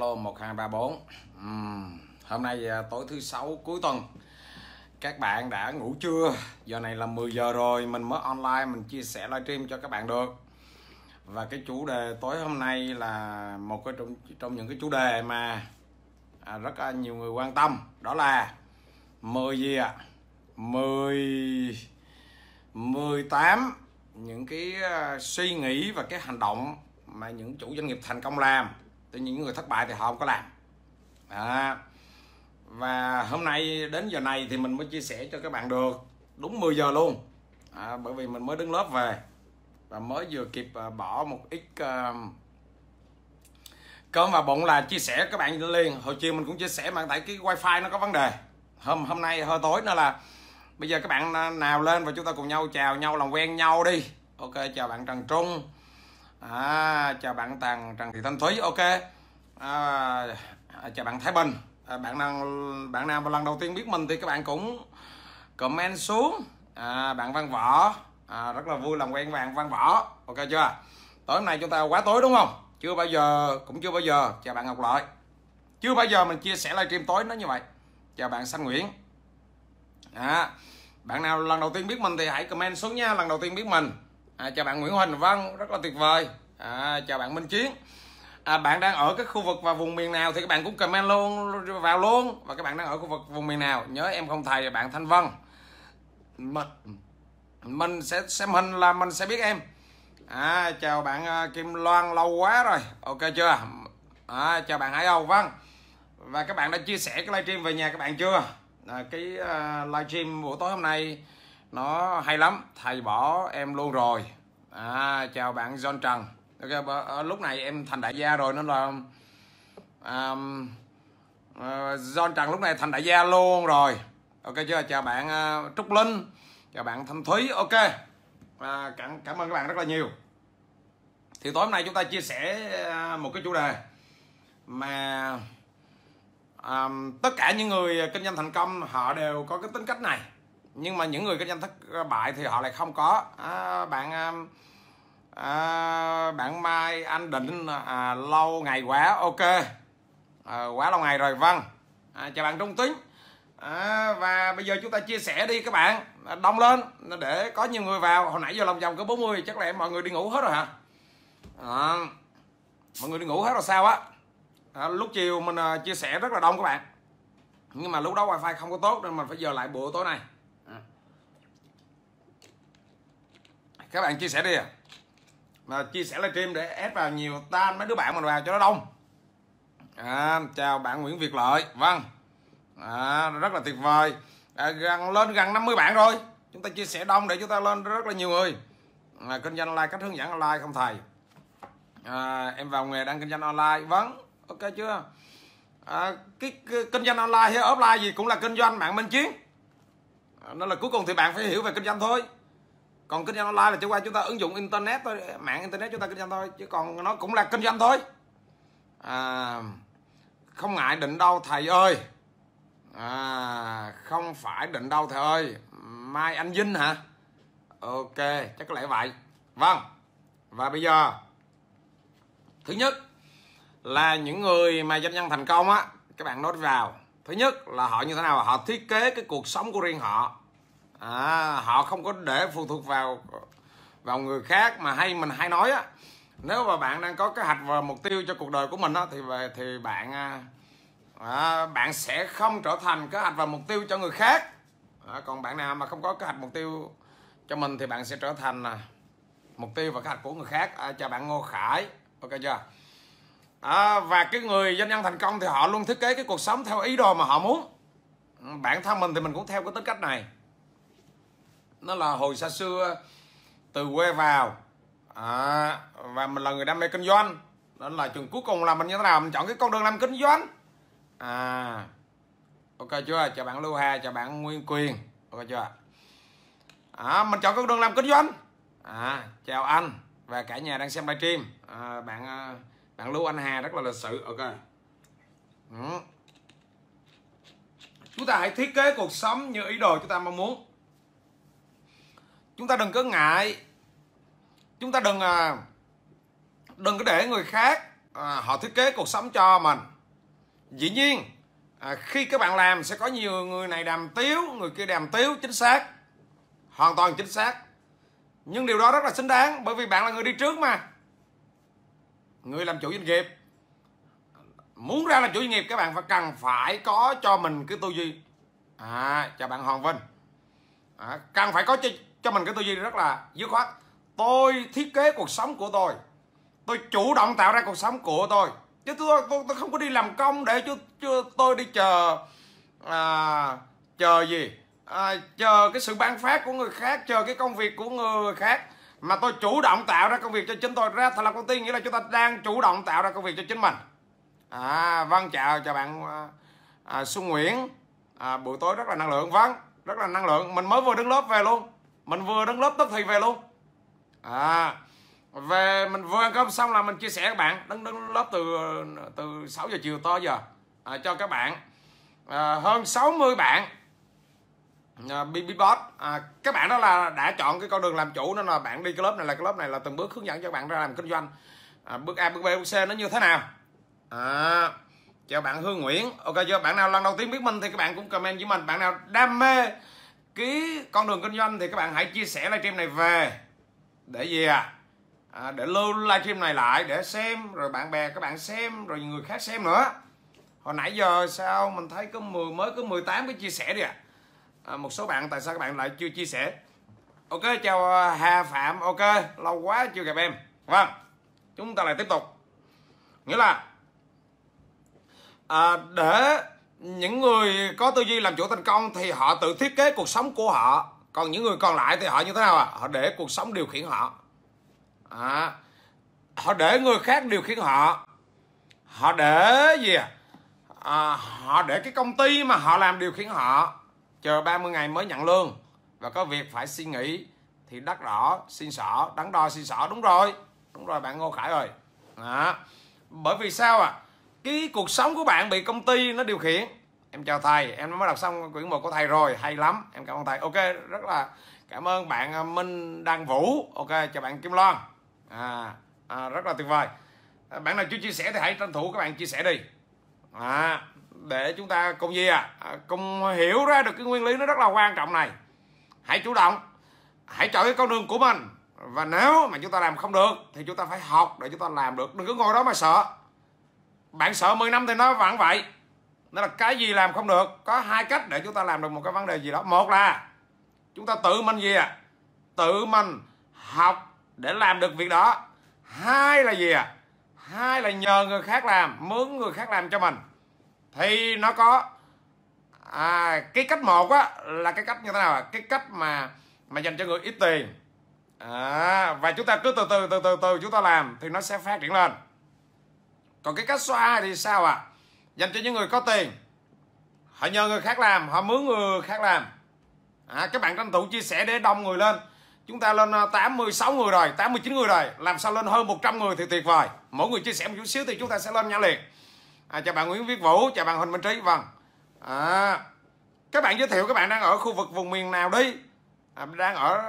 Zalo 1234 uhm, hôm nay à, tối thứ sáu cuối tuần các bạn đã ngủ chưa giờ này là 10 giờ rồi mình mới online mình chia sẻ livestream cho các bạn được và cái chủ đề tối hôm nay là một cái trong, trong những cái chủ đề mà à, rất là nhiều người quan tâm đó là 10 gì ạ à? 10 18 những cái à, suy nghĩ và cái hành động mà những chủ doanh nghiệp thành công làm tuy những người thất bại thì họ không có làm à, và hôm nay đến giờ này thì mình mới chia sẻ cho các bạn được đúng 10 giờ luôn à, bởi vì mình mới đứng lớp về và mới vừa kịp à, bỏ một ít uh, cơm và bụng là chia sẻ các bạn liền hồi chiều mình cũng chia sẻ mà tại cái wifi nó có vấn đề hôm hôm nay hơi tối nữa là bây giờ các bạn à, nào lên và chúng ta cùng nhau chào nhau làm quen nhau đi ok chào bạn trần trung à, chào bạn tàng trần thị thanh thúy ok à, à, chào bạn thái bình à, bạn nào bạn nào mà lần đầu tiên biết mình thì các bạn cũng comment xuống à, bạn văn võ à, rất là vui làm quen bạn văn võ ok chưa tối hôm nay chúng ta quá tối đúng không chưa bao giờ cũng chưa bao giờ chào bạn ngọc lợi chưa bao giờ mình chia sẻ livestream tối nó như vậy chào bạn sanh nguyễn à, bạn nào lần đầu tiên biết mình thì hãy comment xuống nha lần đầu tiên biết mình à, chào bạn Nguyễn Huỳnh Vân rất là tuyệt vời à, chào bạn Minh Chiến à, bạn đang ở cái khu vực và vùng miền nào thì các bạn cũng comment luôn vào luôn và các bạn đang ở khu vực vùng miền nào nhớ em không thầy bạn Thanh Vân mình mình sẽ xem hình là mình sẽ biết em à, chào bạn à, Kim Loan lâu quá rồi ok chưa à, chào bạn Hải Âu Vâng và các bạn đã chia sẻ cái livestream về nhà các bạn chưa à, cái uh, livestream buổi tối hôm nay nó hay lắm thầy bỏ em luôn rồi à, chào bạn John Trần OK ờ, lúc này em thành đại gia rồi nên là à, à, John Trần lúc này thành đại gia luôn rồi ok chưa chào bạn à, Trúc Linh chào bạn Thanh Thúy ok à, cảm, cảm ơn các bạn rất là nhiều thì tối hôm nay chúng ta chia sẻ một cái chủ đề mà à, tất cả những người kinh doanh thành công họ đều có cái tính cách này nhưng mà những người kinh doanh thất ờ, bại thì họ lại không có à, bạn à, à, bạn mai anh định à, lâu ngày quá ok à, quá lâu ngày rồi vâng à, chào bạn trung tính à, và bây giờ chúng ta chia sẻ đi các bạn à, đông lên để có nhiều người vào hồi nãy giờ lòng vòng có 40 chắc là mọi người đi ngủ hết rồi hả à, mọi người đi ngủ hết rồi sao á à, lúc chiều mình à, chia sẻ rất là đông các bạn nhưng mà lúc đó wifi không có tốt nên mình phải giờ lại buổi tối nay các bạn chia sẻ đi à mà chia sẻ livestream để ép vào nhiều tan mấy đứa bạn mình vào cho nó đông à, chào bạn Nguyễn Việt Lợi vâng à, rất là tuyệt vời à, gần lên gần 50 bạn rồi chúng ta chia sẻ đông để chúng ta lên rất là nhiều người à, kinh doanh online cách hướng dẫn online không thầy à, em vào nghề đang kinh doanh online vâng ok chưa à, cái, cái kinh doanh online hay offline gì cũng là kinh doanh mạng minh chiến à, nên là cuối cùng thì bạn phải hiểu về kinh doanh thôi còn kinh doanh online là chỉ qua chúng ta ứng dụng internet thôi mạng internet chúng ta kinh doanh thôi chứ còn nó cũng là kinh doanh thôi à, không ngại định đâu thầy ơi à, không phải định đâu thầy ơi mai anh vinh hả ok chắc có lẽ vậy vâng và bây giờ thứ nhất là những người mà doanh nhân thành công á các bạn nói vào thứ nhất là họ như thế nào họ thiết kế cái cuộc sống của riêng họ à, họ không có để phụ thuộc vào vào người khác mà hay mình hay nói á nếu mà bạn đang có cái hoạch và mục tiêu cho cuộc đời của mình á thì về thì bạn à, à bạn sẽ không trở thành cái hoạch và mục tiêu cho người khác à, còn bạn nào mà không có cái hoạch mục tiêu cho mình thì bạn sẽ trở thành à, mục tiêu và kế hoạch của người khác à, chào bạn Ngô Khải ok chưa à, và cái người doanh nhân thành công thì họ luôn thiết kế cái cuộc sống theo ý đồ mà họ muốn bản thân mình thì mình cũng theo cái tính cách này nó là hồi xa xưa từ quê vào à, và mình là người đam mê kinh doanh đó là trường cuối cùng là mình như thế nào mình chọn cái con đường làm kinh doanh à ok chưa chào bạn lưu hà chào bạn nguyên quyền ok chưa à, mình chọn con đường làm kinh doanh à, chào anh và cả nhà đang xem livestream à, bạn à, bạn lưu anh hà rất là lịch sự ok ừ. chúng ta hãy thiết kế cuộc sống như ý đồ chúng ta mong muốn chúng ta đừng có ngại chúng ta đừng à, đừng có để người khác à, họ thiết kế cuộc sống cho mình dĩ nhiên à, khi các bạn làm sẽ có nhiều người này đàm tiếu người kia đàm tiếu chính xác hoàn toàn chính xác nhưng điều đó rất là xứng đáng bởi vì bạn là người đi trước mà người làm chủ doanh nghiệp muốn ra làm chủ doanh nghiệp các bạn phải cần phải có cho mình cái tư duy à chào bạn hoàng vinh à, cần phải có cho cho mình cái tư duy rất là dứt khoát tôi thiết kế cuộc sống của tôi tôi chủ động tạo ra cuộc sống của tôi chứ tôi tôi, tôi không có đi làm công để cho, cho tôi đi chờ à, chờ gì à, chờ cái sự ban phát của người khác chờ cái công việc của người khác mà tôi chủ động tạo ra công việc cho chính tôi ra thành lập công ty nghĩa là chúng ta đang chủ động tạo ra công việc cho chính mình à vâng chào chào bạn à, à Xuân Nguyễn à, buổi tối rất là năng lượng vâng rất là năng lượng mình mới vừa đứng lớp về luôn mình vừa đứng lớp tức thì về luôn à về mình vừa ăn cơm xong là mình chia sẻ các bạn đứng đứng lớp từ từ 6 giờ chiều to giờ à, cho các bạn à, hơn 60 bạn à, BBBot à, các bạn đó là đã chọn cái con đường làm chủ nên là bạn đi cái lớp này là cái lớp này là từng bước hướng dẫn cho bạn ra làm kinh doanh à, bước A bước B bước C nó như thế nào à, chào bạn Hương Nguyễn ok chưa bạn nào lần đầu tiên biết mình thì các bạn cũng comment với mình bạn nào đam mê ký con đường kinh doanh thì các bạn hãy chia sẻ livestream này về để gì à, à để lưu livestream này lại để xem rồi bạn bè các bạn xem rồi người khác xem nữa hồi nãy giờ sao mình thấy có 10 mới có 18 cái chia sẻ đi à. à một số bạn tại sao các bạn lại chưa chia sẻ ok chào à, hà phạm ok lâu quá chưa gặp em vâng chúng ta lại tiếp tục nghĩa là à, để những người có tư duy làm chủ thành công thì họ tự thiết kế cuộc sống của họ còn những người còn lại thì họ như thế nào à? họ để cuộc sống điều khiển họ à, họ để người khác điều khiển họ họ để gì à? à, họ để cái công ty mà họ làm điều khiển họ chờ 30 ngày mới nhận lương và có việc phải suy nghĩ thì đắt đỏ xin xỏ đắn đo xin xỏ đúng rồi đúng rồi bạn ngô khải ơi à, bởi vì sao ạ à? cái cuộc sống của bạn bị công ty nó điều khiển em chào thầy em mới đọc xong quyển một của thầy rồi hay lắm em cảm ơn thầy ok rất là cảm ơn bạn à, minh đăng vũ ok chào bạn kim loan à, à rất là tuyệt vời à, bạn nào chưa chia sẻ thì hãy tranh thủ các bạn chia sẻ đi à, để chúng ta cùng gì à, à cùng hiểu ra được cái nguyên lý nó rất là quan trọng này hãy chủ động hãy chọn cái con đường của mình và nếu mà chúng ta làm không được thì chúng ta phải học để chúng ta làm được đừng cứ ngồi đó mà sợ bạn sợ 10 năm thì nó vẫn vậy nên là cái gì làm không được có hai cách để chúng ta làm được một cái vấn đề gì đó một là chúng ta tự mình gì à? tự mình học để làm được việc đó hai là gì à? hai là nhờ người khác làm mướn người khác làm cho mình thì nó có à, cái cách một á là cái cách như thế nào à? cái cách mà mà dành cho người ít tiền à, và chúng ta cứ từ từ từ từ từ chúng ta làm thì nó sẽ phát triển lên còn cái cách xóa thì sao ạ à? dành cho những người có tiền họ nhờ người khác làm họ mướn người khác làm à, các bạn tranh thủ chia sẻ để đông người lên chúng ta lên 86 à, người rồi 89 người rồi làm sao lên hơn 100 người thì tuyệt vời mỗi người chia sẻ một chút xíu thì chúng ta sẽ lên nhã liền à, chào bạn Nguyễn Viết Vũ chào bạn Huỳnh Minh Trí vâng à, các bạn giới thiệu các bạn đang ở khu vực vùng miền nào đi à, đang ở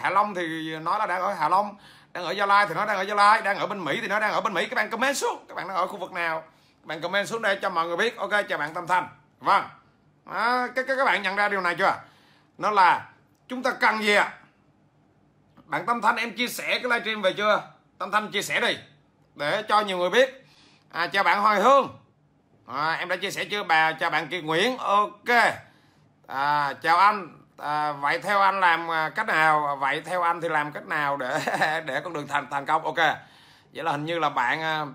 Hạ Long thì nói là đang ở Hạ Long đang ở gia lai thì nó đang ở gia lai đang ở bên mỹ thì nó đang ở bên mỹ các bạn comment xuống các bạn đang ở khu vực nào các bạn comment xuống đây cho mọi người biết ok chào bạn tâm thành vâng à, các, các các bạn nhận ra điều này chưa nó là chúng ta cần gì ạ à? bạn tâm thanh em chia sẻ cái livestream về chưa tâm thanh chia sẻ đi để cho nhiều người biết à, chào bạn hoài hương à, em đã chia sẻ chưa bà chào bạn kiệt nguyễn ok à, chào anh à, vậy theo anh làm à, cách nào vậy theo anh thì làm cách nào để để con đường thành thành công ok vậy là hình như là bạn à,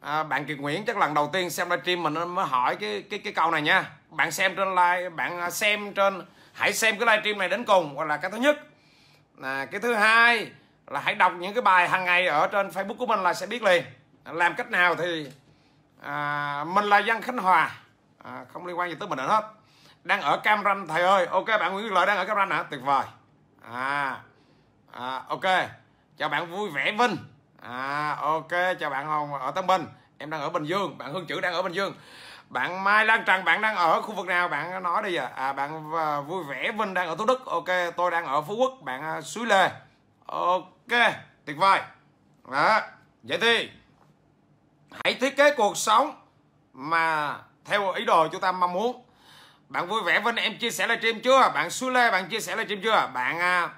à bạn Kiệt Nguyễn chắc lần đầu tiên xem livestream mình mới hỏi cái cái cái câu này nha bạn xem trên live bạn à, xem trên hãy xem cái livestream này đến cùng hoặc là cái thứ nhất là cái thứ hai là hãy đọc những cái bài hàng ngày ở trên Facebook của mình là sẽ biết liền làm cách nào thì à, mình là dân Khánh Hòa à, không liên quan gì tới mình hết đang ở cam ranh thầy ơi ok bạn nguyễn lợi đang ở cam ranh hả tuyệt vời à, à ok chào bạn vui vẻ vinh à ok chào bạn hồng ở tân bình em đang ở bình dương bạn hương chữ đang ở bình dương bạn mai lan trần bạn đang ở khu vực nào bạn nói đi à, à bạn à, vui vẻ vinh đang ở thủ đức ok tôi đang ở phú quốc bạn à, suối lê ok tuyệt vời đó vậy thì hãy thiết kế cuộc sống mà theo ý đồ chúng ta mong muốn bạn vui vẻ với em chia sẻ là livestream chưa bạn Su Lê bạn chia sẻ là livestream chưa bạn à,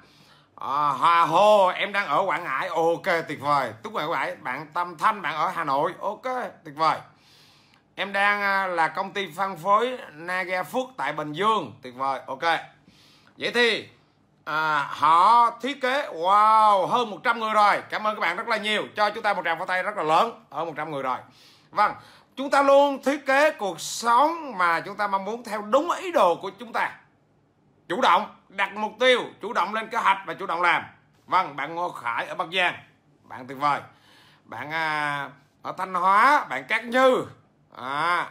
à Hòa Hồ em đang ở Quảng Ngãi ok tuyệt vời Túc Ngoại Quảng bạn Tâm Thanh bạn ở Hà Nội ok tuyệt vời em đang à, là công ty phân phối Naga Phước tại Bình Dương tuyệt vời ok vậy thì à, họ thiết kế wow hơn 100 người rồi cảm ơn các bạn rất là nhiều cho chúng ta một tràng pháo tay rất là lớn hơn 100 người rồi vâng chúng ta luôn thiết kế cuộc sống mà chúng ta mong muốn theo đúng ý đồ của chúng ta chủ động đặt mục tiêu chủ động lên kế hoạch và chủ động làm vâng bạn ngô khải ở bắc giang bạn tuyệt vời bạn à, ở thanh hóa bạn cát như à,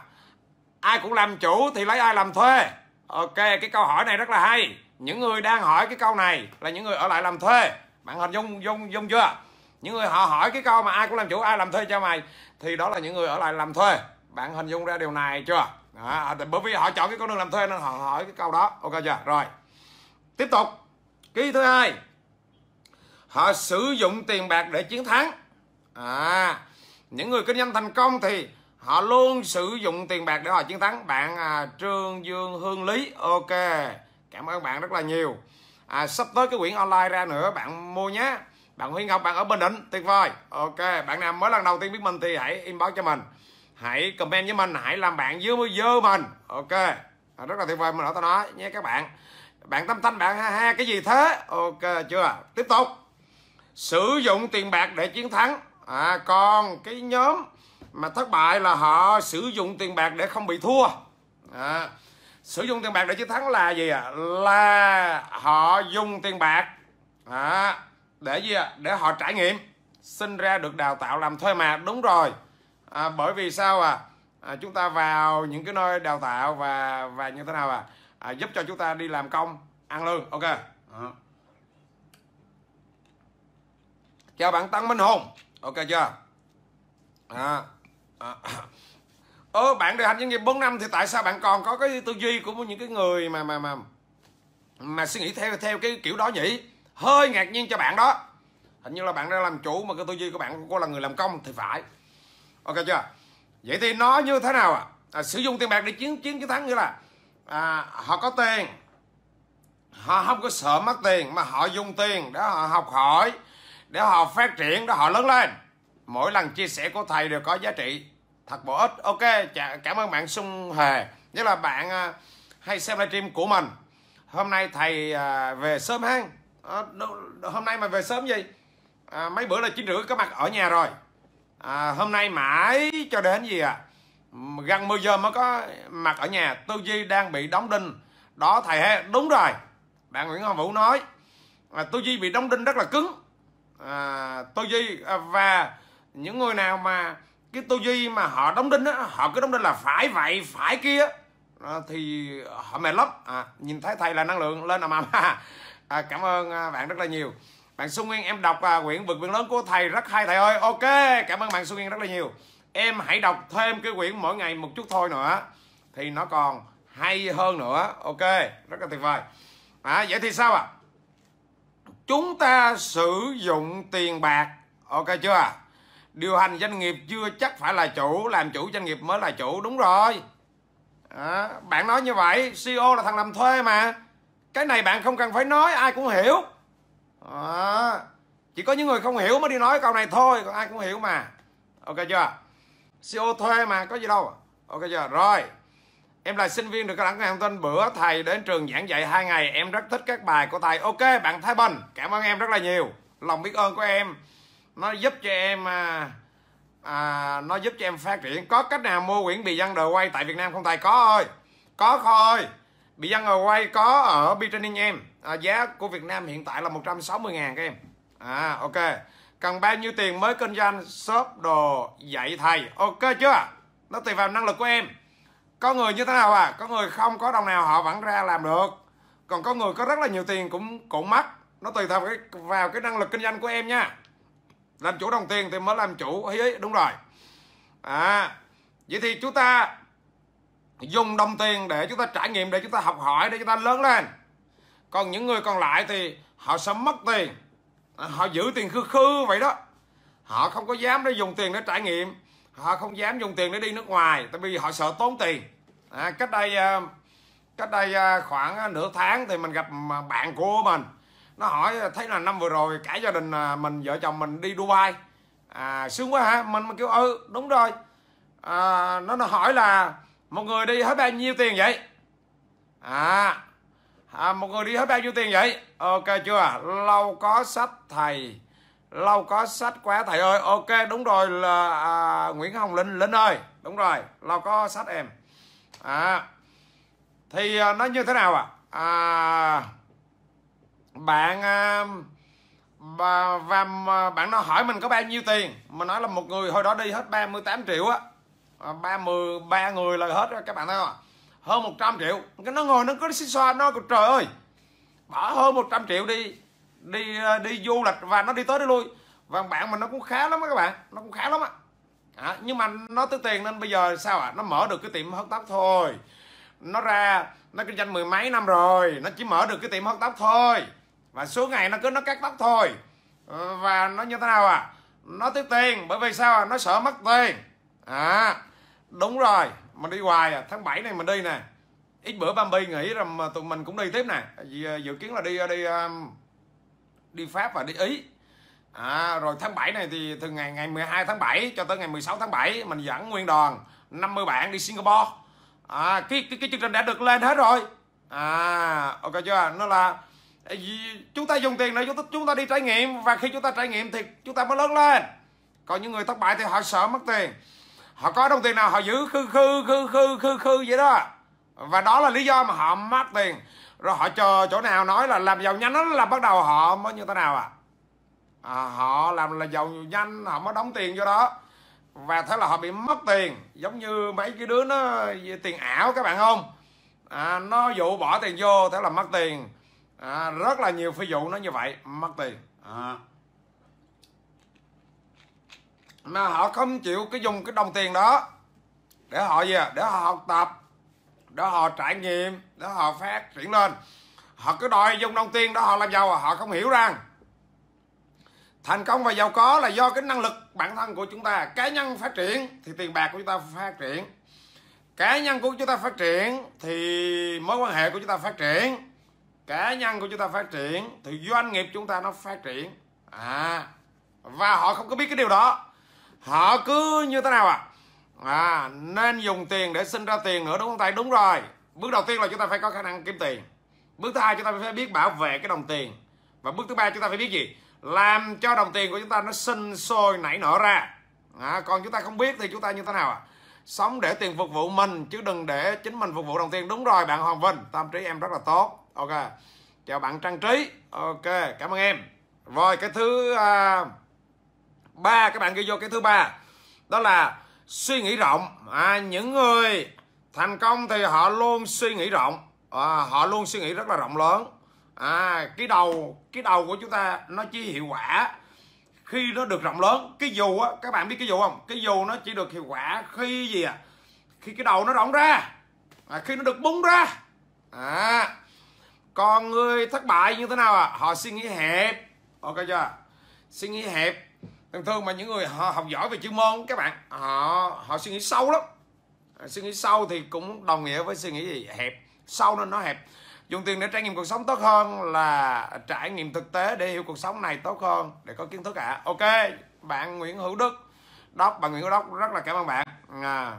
ai cũng làm chủ thì lấy ai làm thuê ok cái câu hỏi này rất là hay những người đang hỏi cái câu này là những người ở lại làm thuê bạn hình dung dung dung chưa những người họ hỏi cái câu mà ai cũng làm chủ ai làm thuê cho mày thì đó là những người ở lại làm thuê bạn hình dung ra điều này chưa đó, à, bởi vì họ chọn cái con đường làm thuê nên họ hỏi cái câu đó ok chưa rồi tiếp tục ký thứ hai họ sử dụng tiền bạc để chiến thắng à những người kinh doanh thành công thì họ luôn sử dụng tiền bạc để họ chiến thắng bạn à, trương dương hương lý ok cảm ơn bạn rất là nhiều à, sắp tới cái quyển online ra nữa bạn mua nhé bạn Nguyễn Ngọc bạn ở Bình Định tuyệt vời ok bạn nào mới lần đầu tiên biết mình thì hãy inbox cho mình hãy comment với mình hãy làm bạn dưới dưới mình ok à, rất là tuyệt vời mình đã nói nhé các bạn bạn tâm thanh bạn ha ha cái gì thế ok chưa tiếp tục sử dụng tiền bạc để chiến thắng à còn cái nhóm mà thất bại là họ sử dụng tiền bạc để không bị thua à, sử dụng tiền bạc để chiến thắng là gì ạ à? là họ dùng tiền bạc à, để gì ạ à? để họ trải nghiệm sinh ra được đào tạo làm thuê mà đúng rồi à, bởi vì sao à? à chúng ta vào những cái nơi đào tạo và và như thế nào à, à giúp cho chúng ta đi làm công ăn lương ok à. chào bạn tăng minh hùng ok chưa à, à. ơ bạn điều hành doanh nghiệp 4 năm thì tại sao bạn còn có cái tư duy của những cái người mà mà mà mà suy nghĩ theo theo cái kiểu đó nhỉ hơi ngạc nhiên cho bạn đó hình như là bạn đang làm chủ mà cái tư duy của bạn cô là người làm công thì phải ok chưa vậy thì nó như thế nào ạ à? à, sử dụng tiền bạc để chiến chiến chiến thắng nghĩa là à, họ có tiền họ không có sợ mất tiền mà họ dùng tiền để họ học hỏi để họ phát triển để họ lớn lên mỗi lần chia sẻ của thầy đều có giá trị thật bổ ích ok cảm ơn bạn sung hề nhất là bạn à, hay xem livestream của mình hôm nay thầy à, về sớm hơn à, hôm nay mày về sớm gì à, mấy bữa là chín rưỡi có mặt ở nhà rồi à, hôm nay mãi cho đến gì ạ à? gần 10 giờ mới có mặt ở nhà tư duy đang bị đóng đinh đó thầy ha đúng rồi bạn Nguyễn Hoàng Vũ nói à, tư duy bị đóng đinh rất là cứng à, tư duy à, và những người nào mà cái tư duy mà họ đóng đinh á họ cứ đóng đinh là phải vậy phải kia à, thì họ mệt lắm à, nhìn thấy thầy là năng lượng lên ầm à mà à, cảm ơn à, bạn rất là nhiều bạn xuân nguyên em đọc à, quyển vượt biển lớn của thầy rất hay thầy ơi ok cảm ơn bạn xuân nguyên rất là nhiều em hãy đọc thêm cái quyển mỗi ngày một chút thôi nữa thì nó còn hay hơn nữa ok rất là tuyệt vời à, vậy thì sao ạ à? chúng ta sử dụng tiền bạc ok chưa điều hành doanh nghiệp chưa chắc phải là chủ làm chủ doanh nghiệp mới là chủ đúng rồi à, bạn nói như vậy CEO là thằng làm thuê mà cái này bạn không cần phải nói ai cũng hiểu à, chỉ có những người không hiểu mới đi nói câu này thôi còn ai cũng hiểu mà ok chưa co thuê mà có gì đâu ok chưa rồi em là sinh viên được các đẳng hàng tin bữa thầy đến trường giảng dạy hai ngày em rất thích các bài của thầy ok bạn thái bình cảm ơn em rất là nhiều lòng biết ơn của em nó giúp cho em à, à, nó giúp cho em phát triển có cách nào mua quyển bì dân đời quay tại việt nam không thầy có ơi có ơi bị dân ở quay có ở Bitrening em à, giá của Việt Nam hiện tại là 160 ngàn các em à ok cần bao nhiêu tiền mới kinh doanh shop đồ dạy thầy ok chưa nó tùy vào năng lực của em có người như thế nào à có người không có đồng nào họ vẫn ra làm được còn có người có rất là nhiều tiền cũng cũng mắc nó tùy vào cái vào cái năng lực kinh doanh của em nha làm chủ đồng tiền thì mới làm chủ ý, ý đúng rồi à vậy thì chúng ta dùng đồng tiền để chúng ta trải nghiệm để chúng ta học hỏi để chúng ta lớn lên còn những người còn lại thì họ sẽ mất tiền à, họ giữ tiền khư khư vậy đó họ không có dám để dùng tiền để trải nghiệm họ không dám dùng tiền để đi nước ngoài tại vì họ sợ tốn tiền à, cách đây à, cách đây à, khoảng nửa tháng thì mình gặp bạn của mình nó hỏi thấy là năm vừa rồi cả gia đình mình vợ chồng mình đi Dubai à, sướng quá hả mình kêu ừ đúng rồi à, nó, nó hỏi là một người đi hết bao nhiêu tiền vậy à, à một người đi hết bao nhiêu tiền vậy ok chưa lâu có sách thầy lâu có sách quá thầy ơi ok đúng rồi là à, nguyễn hồng linh linh ơi đúng rồi lâu có sách em à thì à, nó như thế nào ạ à? à bạn à, và, và bạn nó hỏi mình có bao nhiêu tiền mà nói là một người hồi đó đi hết 38 triệu á À, ba 30 ba người là hết rồi các bạn thấy không hơn 100 triệu cái nó ngồi nó có xin xoa nó trời ơi bỏ hơn 100 triệu đi đi ờ, đi du lịch và nó đi tới đi lui và bạn mình nó cũng khá lắm các bạn nó cũng khá lắm á à, nhưng mà nó tới tiền nên bây giờ sao ạ à? nó mở được cái tiệm hớt tóc thôi nó ra nó kinh doanh mười mấy năm rồi nó chỉ mở được cái tiệm hớt tóc thôi và số ngày nó cứ nó cắt tóc thôi ờ, và nó như thế nào à nó tiếp tiền bởi vì sao à? nó sợ mất tiền à đúng rồi mình đi hoài à. tháng 7 này mình đi nè ít bữa Bambi nghĩ rằng mà tụi mình cũng đi tiếp nè à, dự kiến là đi à, đi à, đi Pháp và đi Ý à, rồi tháng 7 này thì từ ngày ngày 12 tháng 7 cho tới ngày 16 tháng 7 mình dẫn nguyên đoàn 50 bạn đi Singapore à, cái, cái cái chương trình đã được lên hết rồi à ok chưa nó là chúng ta dùng tiền để chúng ta, chúng ta đi trải nghiệm và khi chúng ta trải nghiệm thì chúng ta mới lớn lên còn những người thất bại thì họ sợ mất tiền họ có đồng tiền nào họ giữ khư khư khư khư khư khư vậy đó và đó là lý do mà họ mất tiền rồi họ chờ chỗ nào nói là làm giàu nhanh đó là bắt đầu họ mới như thế nào à, à họ làm là giàu nhanh họ mới đóng tiền cho đó và thế là họ bị mất tiền giống như mấy cái đứa nó tiền ảo các bạn không à, nó dụ bỏ tiền vô thế là mất tiền à, rất là nhiều ví dụ nó như vậy mất tiền à mà họ không chịu cái dùng cái đồng tiền đó để họ gì à? để họ học tập để họ trải nghiệm để họ phát triển lên họ cứ đòi dùng đồng tiền đó họ làm giàu à họ không hiểu rằng thành công và giàu có là do cái năng lực bản thân của chúng ta cá nhân phát triển thì tiền bạc của chúng ta phát triển cá nhân của chúng ta phát triển thì mối quan hệ của chúng ta phát triển cá nhân của chúng ta phát triển thì doanh nghiệp chúng ta nó phát triển à và họ không có biết cái điều đó họ cứ như thế nào ạ à? à nên dùng tiền để sinh ra tiền nữa đúng không thầy đúng rồi bước đầu tiên là chúng ta phải có khả năng kiếm tiền bước thứ hai chúng ta phải biết bảo vệ cái đồng tiền và bước thứ ba chúng ta phải biết gì làm cho đồng tiền của chúng ta nó sinh sôi nảy nở ra à, còn chúng ta không biết thì chúng ta như thế nào ạ à? sống để tiền phục vụ mình chứ đừng để chính mình phục vụ đồng tiền đúng rồi bạn hoàng vinh tâm trí em rất là tốt ok chào bạn trang trí ok cảm ơn em rồi cái thứ uh, ba các bạn ghi vô cái thứ ba đó là suy nghĩ rộng à, những người thành công thì họ luôn suy nghĩ rộng à, họ luôn suy nghĩ rất là rộng lớn à, cái đầu cái đầu của chúng ta nó chỉ hiệu quả khi nó được rộng lớn cái dù á các bạn biết cái dù không cái dù nó chỉ được hiệu quả khi gì à khi cái đầu nó rộng ra à, khi nó được bung ra à còn người thất bại như thế nào à họ suy nghĩ hẹp ok chưa suy nghĩ hẹp thường thường mà những người họ học giỏi về chuyên môn các bạn họ họ suy nghĩ sâu lắm suy nghĩ sâu thì cũng đồng nghĩa với suy nghĩ gì hẹp sâu nên nó hẹp dùng tiền để trải nghiệm cuộc sống tốt hơn là trải nghiệm thực tế để hiểu cuộc sống này tốt hơn để có kiến thức ạ à. ok bạn nguyễn hữu đức đốc bạn nguyễn hữu đốc rất là cảm ơn bạn à,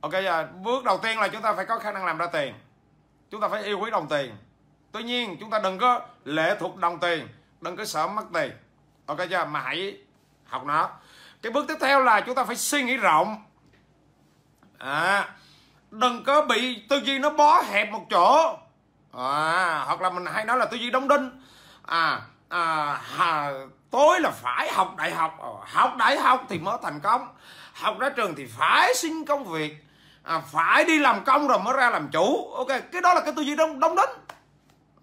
ok giờ bước đầu tiên là chúng ta phải có khả năng làm ra tiền chúng ta phải yêu quý đồng tiền tuy nhiên chúng ta đừng có lệ thuộc đồng tiền đừng có sợ mất tiền ok chưa mà hãy học nó cái bước tiếp theo là chúng ta phải suy nghĩ rộng à, đừng có bị tư duy nó bó hẹp một chỗ à, hoặc là mình hay nói là tư duy đóng đinh à, à, à tối là phải học đại học ờ, học đại học thì mới thành công học ra trường thì phải xin công việc à, phải đi làm công rồi mới ra làm chủ ok cái đó là cái tư duy đóng đinh.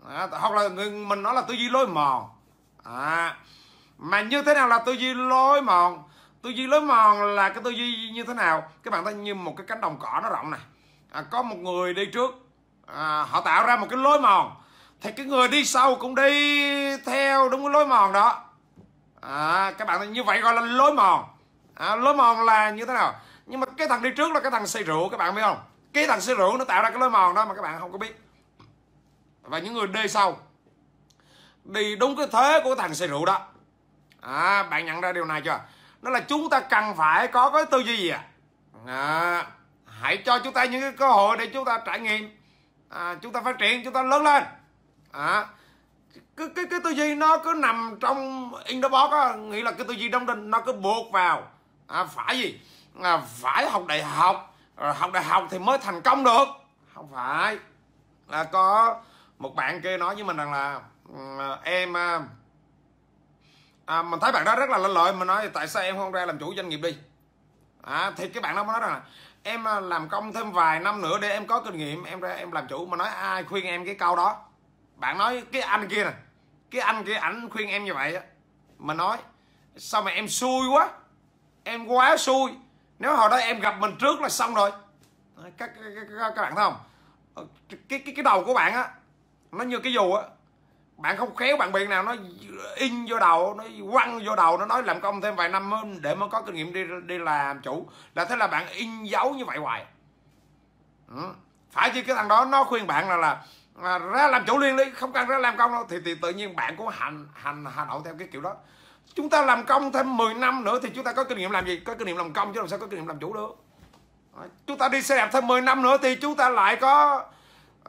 à, hoặc là mình nói là tư duy lối mòn à mà như thế nào là tư duy lối mòn tư duy lối mòn là cái tư duy như thế nào các bạn thấy như một cái cánh đồng cỏ nó rộng này à, có một người đi trước à, họ tạo ra một cái lối mòn thì cái người đi sau cũng đi theo đúng cái lối mòn đó à, các bạn thấy như vậy gọi là lối mòn à, lối mòn là như thế nào nhưng mà cái thằng đi trước là cái thằng say rượu các bạn biết không cái thằng say rượu nó tạo ra cái lối mòn đó mà các bạn không có biết và những người đi sau đi đúng cái thế của thằng say rượu đó à, bạn nhận ra điều này chưa nó là chúng ta cần phải có cái tư duy gì à, à hãy cho chúng ta những cái cơ hội để chúng ta trải nghiệm à, chúng ta phát triển chúng ta lớn lên à, cái, cái cái tư duy nó cứ nằm trong in the box á nghĩ là cái tư duy đông đình nó cứ buộc vào à, phải gì à, phải học đại học à, học đại học thì mới thành công được không phải là có một bạn kia nói với mình rằng là ừ, em à, à, mình thấy bạn đó rất là lanh lợi mình nói tại sao em không ra làm chủ doanh nghiệp đi à, thì cái bạn đó mới nói rằng là em à, làm công thêm vài năm nữa để em có kinh nghiệm em ra em làm chủ mà nói ai khuyên em cái câu đó bạn nói cái anh kia nè cái anh kia ảnh khuyên em như vậy á mà nói sao mà em xui quá em quá xui nếu hồi đó em gặp mình trước là xong rồi các, các, các, các bạn thấy không ờ, cái cái cái đầu của bạn á nó như cái dù á bạn không khéo bạn biện nào nó in vô đầu nó quăng vô đầu nó nói làm công thêm vài năm để mới có kinh nghiệm đi đi làm chủ là thế là bạn in dấu như vậy hoài ừ. phải chứ cái thằng đó nó khuyên bạn là là à, ra làm chủ liên đi không cần ra làm công đâu thì, thì tự nhiên bạn cũng hành hành hành động theo cái kiểu đó chúng ta làm công thêm 10 năm nữa thì chúng ta có kinh nghiệm làm gì có kinh nghiệm làm công chứ làm sao có kinh nghiệm làm chủ được chúng ta đi xe đạp thêm 10 năm nữa thì chúng ta lại có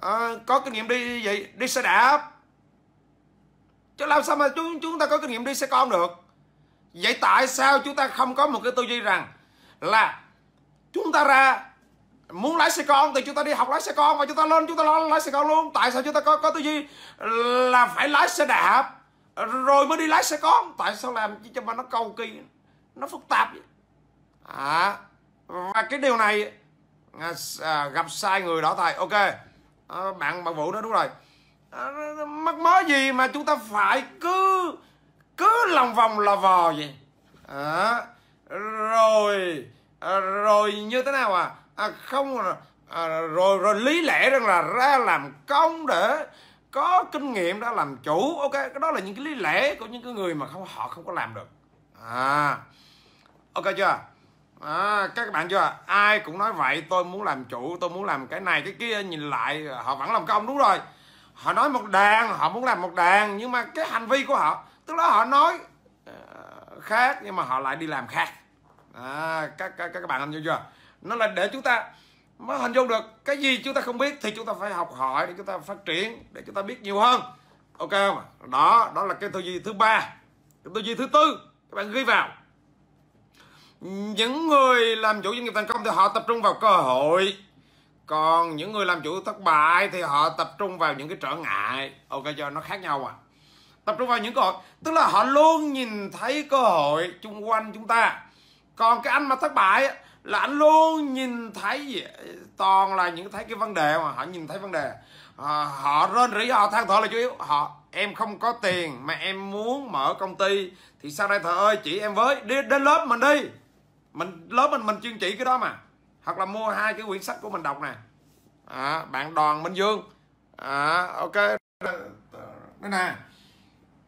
uh, có kinh nghiệm đi gì đi xe đạp chứ làm sao mà chúng chúng ta có kinh nghiệm đi xe con được vậy tại sao chúng ta không có một cái tư duy rằng là chúng ta ra muốn lái xe con thì chúng ta đi học lái xe con và chúng ta lên chúng ta lái xe con luôn tại sao chúng ta có có tư duy là phải lái xe đạp rồi mới đi lái xe con tại sao làm cho mà nó cầu kỳ nó phức tạp vậy à và cái điều này à, gặp sai người đó thầy ok à, bạn bạn vũ nói đúng rồi À, mắc mớ gì mà chúng ta phải cứ cứ lòng vòng là vò vậy à, rồi à, rồi như thế nào à, à không à, rồi rồi lý lẽ rằng là ra làm công để có kinh nghiệm đã làm chủ ok cái đó là những cái lý lẽ của những cái người mà không họ không có làm được à ok chưa à, các bạn chưa ai cũng nói vậy tôi muốn làm chủ tôi muốn làm cái này cái kia nhìn lại họ vẫn làm công đúng rồi họ nói một đàn họ muốn làm một đàn nhưng mà cái hành vi của họ tức là họ nói ờ, khác nhưng mà họ lại đi làm khác à, các, các các bạn anh dung chưa nó là để chúng ta mới hình dung được cái gì chúng ta không biết thì chúng ta phải học hỏi để chúng ta phát triển để chúng ta biết nhiều hơn ok không đó đó là cái tư duy thứ ba cái tư duy thứ tư các bạn ghi vào những người làm chủ doanh nghiệp thành công thì họ tập trung vào cơ hội còn những người làm chủ thất bại thì họ tập trung vào những cái trở ngại ok cho nó khác nhau à tập trung vào những cơ hội tức là họ luôn nhìn thấy cơ hội chung quanh chúng ta còn cái anh mà thất bại là anh luôn nhìn thấy toàn là những thấy cái vấn đề mà họ nhìn thấy vấn đề à, họ rên rỉ họ than thở là chủ yếu họ em không có tiền mà em muốn mở công ty thì sao đây thợ ơi chỉ em với đi đến lớp mình đi mình lớp mình mình chuyên chỉ cái đó mà hoặc là mua hai cái quyển sách của mình đọc nè à, bạn đoàn minh dương à, ok đây nè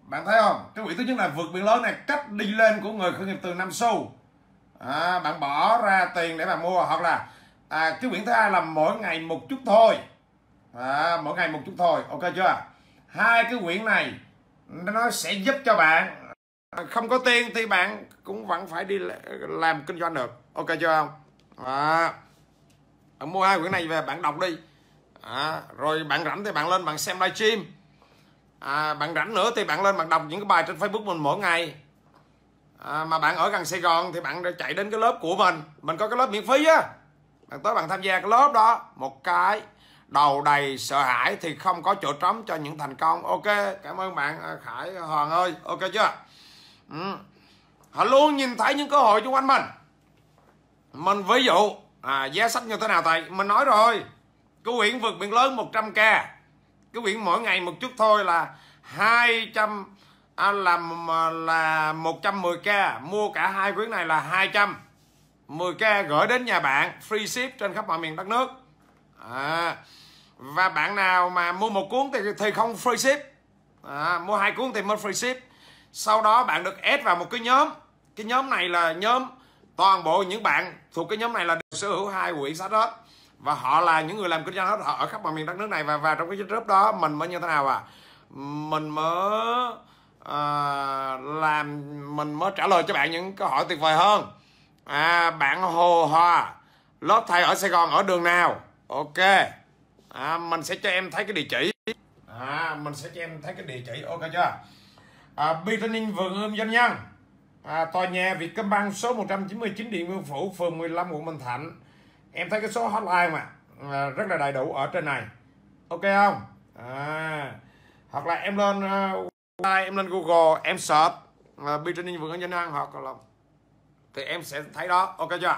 bạn thấy không cái quyển thứ nhất là vượt biển lớn này cách đi lên của người khởi nghiệp từ năm xu à, bạn bỏ ra tiền để mà mua hoặc là à, cái quyển thứ hai là mỗi ngày một chút thôi à, mỗi ngày một chút thôi ok chưa hai cái quyển này nó sẽ giúp cho bạn à, không có tiền thì bạn cũng vẫn phải đi làm kinh doanh được ok chưa không à, bạn ờ, mua hai quyển này về bạn đọc đi à, rồi bạn rảnh thì bạn lên bạn xem livestream à, bạn rảnh nữa thì bạn lên bạn đọc những cái bài trên facebook mình mỗi ngày à, mà bạn ở gần sài gòn thì bạn chạy đến cái lớp của mình mình có cái lớp miễn phí á bạn tới bạn tham gia cái lớp đó một cái đầu đầy sợ hãi thì không có chỗ trống cho những thành công ok cảm ơn bạn à, khải hoàng ơi ok chưa ừ. họ luôn nhìn thấy những cơ hội xung quanh mình mình ví dụ à, giá sách như thế nào thầy mình nói rồi cái quyển vượt biển lớn 100 k cái quyển mỗi ngày một chút thôi là 200 à, là là 110 k mua cả hai quyển này là 200 10k gửi đến nhà bạn free ship trên khắp mọi miền đất nước à, và bạn nào mà mua một cuốn thì thì không free ship à, mua hai cuốn thì mới free ship sau đó bạn được ép vào một cái nhóm cái nhóm này là nhóm toàn bộ những bạn thuộc cái nhóm này là đều sở hữu hai quyển sách hết và họ là những người làm kinh doanh hết họ ở khắp mọi miền đất nước này và vào trong cái group đó mình mới như thế nào à mình mới à, làm mình mới trả lời cho bạn những câu hỏi tuyệt vời hơn à, bạn hồ hòa lớp thầy ở sài gòn ở đường nào ok à, mình sẽ cho em thấy cái địa chỉ à, mình sẽ cho em thấy cái địa chỉ ok chưa à, bi vườn ươm doanh nhân à, tòa nhà việt Vietcombank số 199 Điện Biên Phủ, phường 15, quận Bình Thạnh. Em thấy cái số hotline mà à, rất là đầy đủ ở trên này. Ok không? À, hoặc là em lên uh, website, em lên Google, em search uh, bi training vườn nhân an hoặc là thì em sẽ thấy đó. Ok chưa?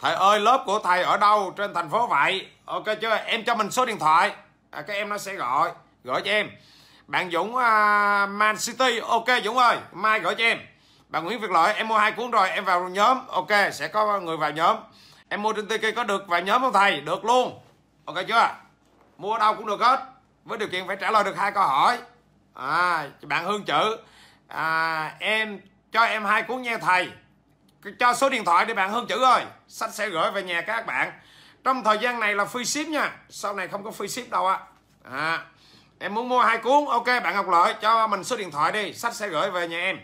Thầy ơi lớp của thầy ở đâu trên thành phố vậy? Ok chưa? Em cho mình số điện thoại. À, các em nó sẽ gọi gửi cho em. Bạn Dũng uh, Man City. Ok Dũng ơi, mai gửi cho em. Bà Nguyễn Việt Lợi em mua hai cuốn rồi em vào nhóm Ok sẽ có người vào nhóm Em mua trên TK có được vào nhóm không thầy? Được luôn Ok chưa? Mua đâu cũng được hết Với điều kiện phải trả lời được hai câu hỏi à, Bạn Hương Chữ à, Em cho em hai cuốn nha thầy Cho số điện thoại để bạn Hương Chữ ơi Sách sẽ gửi về nhà các bạn Trong thời gian này là free ship nha Sau này không có free ship đâu ạ à. à, Em muốn mua hai cuốn Ok bạn Ngọc Lợi cho mình số điện thoại đi Sách sẽ gửi về nhà em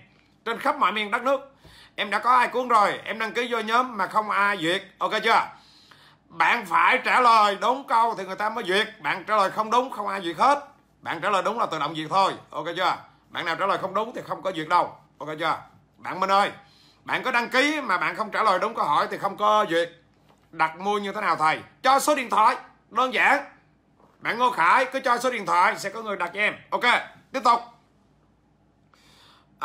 trên khắp mọi miền đất nước em đã có ai cuốn rồi em đăng ký vô nhóm mà không ai duyệt ok chưa bạn phải trả lời đúng câu thì người ta mới duyệt bạn trả lời không đúng không ai duyệt hết bạn trả lời đúng là tự động duyệt thôi ok chưa bạn nào trả lời không đúng thì không có duyệt đâu ok chưa bạn minh ơi bạn có đăng ký mà bạn không trả lời đúng câu hỏi thì không có duyệt đặt mua như thế nào thầy cho số điện thoại đơn giản bạn ngô khải cứ cho số điện thoại sẽ có người đặt cho em ok tiếp tục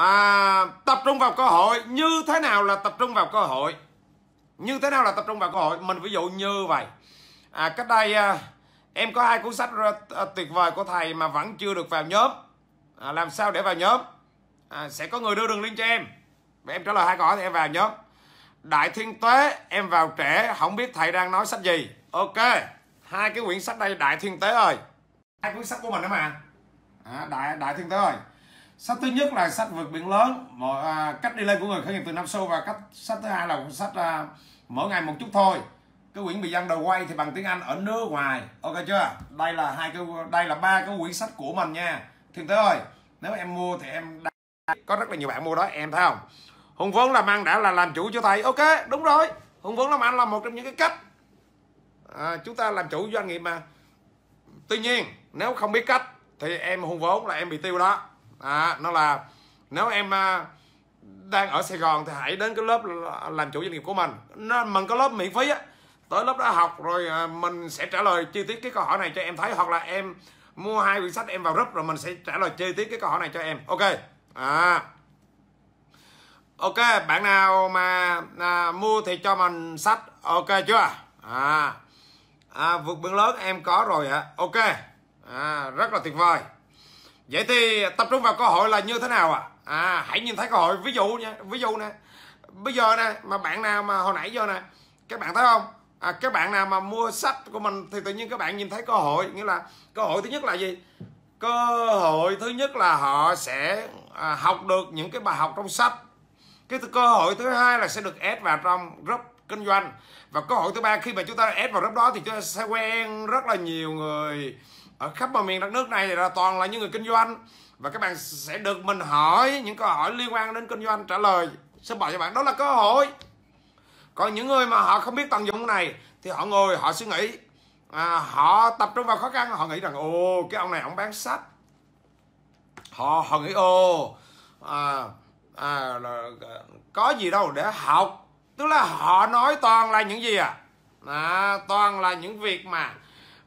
à, tập trung vào cơ hội như thế nào là tập trung vào cơ hội như thế nào là tập trung vào cơ hội mình ví dụ như vậy à, cách đây à, em có hai cuốn sách à, tuyệt vời của thầy mà vẫn chưa được vào nhóm à, làm sao để vào nhóm à, sẽ có người đưa đường link cho em và em trả lời hai câu hỏi thì em vào nhóm đại thiên tuế em vào trẻ không biết thầy đang nói sách gì ok hai cái quyển sách đây đại thiên tuế ơi hai cuốn sách của mình đó mà à, đại đại thiên tuế ơi sách thứ nhất là sách vượt biển lớn mọi à, cách đi lên của người khởi nghiệp từ năm sâu và cách sách thứ hai là cuốn sách à, mỗi ngày một chút thôi cái quyển bị dân đầu quay thì bằng tiếng anh ở nước ngoài ok chưa đây là hai cái đây là ba cái quyển sách của mình nha thiên tới ơi nếu em mua thì em có rất là nhiều bạn mua đó em thấy không hùng vốn làm ăn đã là làm chủ cho thầy ok đúng rồi hùng vốn làm ăn là một trong những cái cách à, chúng ta làm chủ doanh nghiệp mà tuy nhiên nếu không biết cách thì em hùng vốn là em bị tiêu đó à, nó là nếu em à, đang ở Sài Gòn thì hãy đến cái lớp làm chủ doanh nghiệp của mình nó, mình có lớp miễn phí á tới lớp đó học rồi à, mình sẽ trả lời chi tiết cái câu hỏi này cho em thấy hoặc là em mua hai quyển sách em vào group rồi mình sẽ trả lời chi tiết cái câu hỏi này cho em ok à ok bạn nào mà à, mua thì cho mình sách ok chưa à, à vượt biên lớn em có rồi ạ, ok à, rất là tuyệt vời vậy thì tập trung vào cơ hội là như thế nào ạ à? à hãy nhìn thấy cơ hội ví dụ nha ví dụ nè bây giờ nè mà bạn nào mà hồi nãy giờ nè các bạn thấy không à, các bạn nào mà mua sách của mình thì tự nhiên các bạn nhìn thấy cơ hội nghĩa là cơ hội thứ nhất là gì cơ hội thứ nhất là họ sẽ à, học được những cái bài học trong sách cái cơ hội thứ hai là sẽ được ép vào trong group kinh doanh và cơ hội thứ ba khi mà chúng ta ép vào group đó thì chúng ta sẽ quen rất là nhiều người ở khắp mọi miền đất nước này thì là toàn là những người kinh doanh và các bạn sẽ được mình hỏi những câu hỏi liên quan đến kinh doanh trả lời xin bảo cho bạn đó là cơ hội còn những người mà họ không biết tận dụng này thì họ ngồi họ suy nghĩ à, họ tập trung vào khó khăn họ nghĩ rằng ồ cái ông này ông bán sách họ họ nghĩ ồ à, à, là, à, có gì đâu để học tức là họ nói toàn là những gì à, à toàn là những việc mà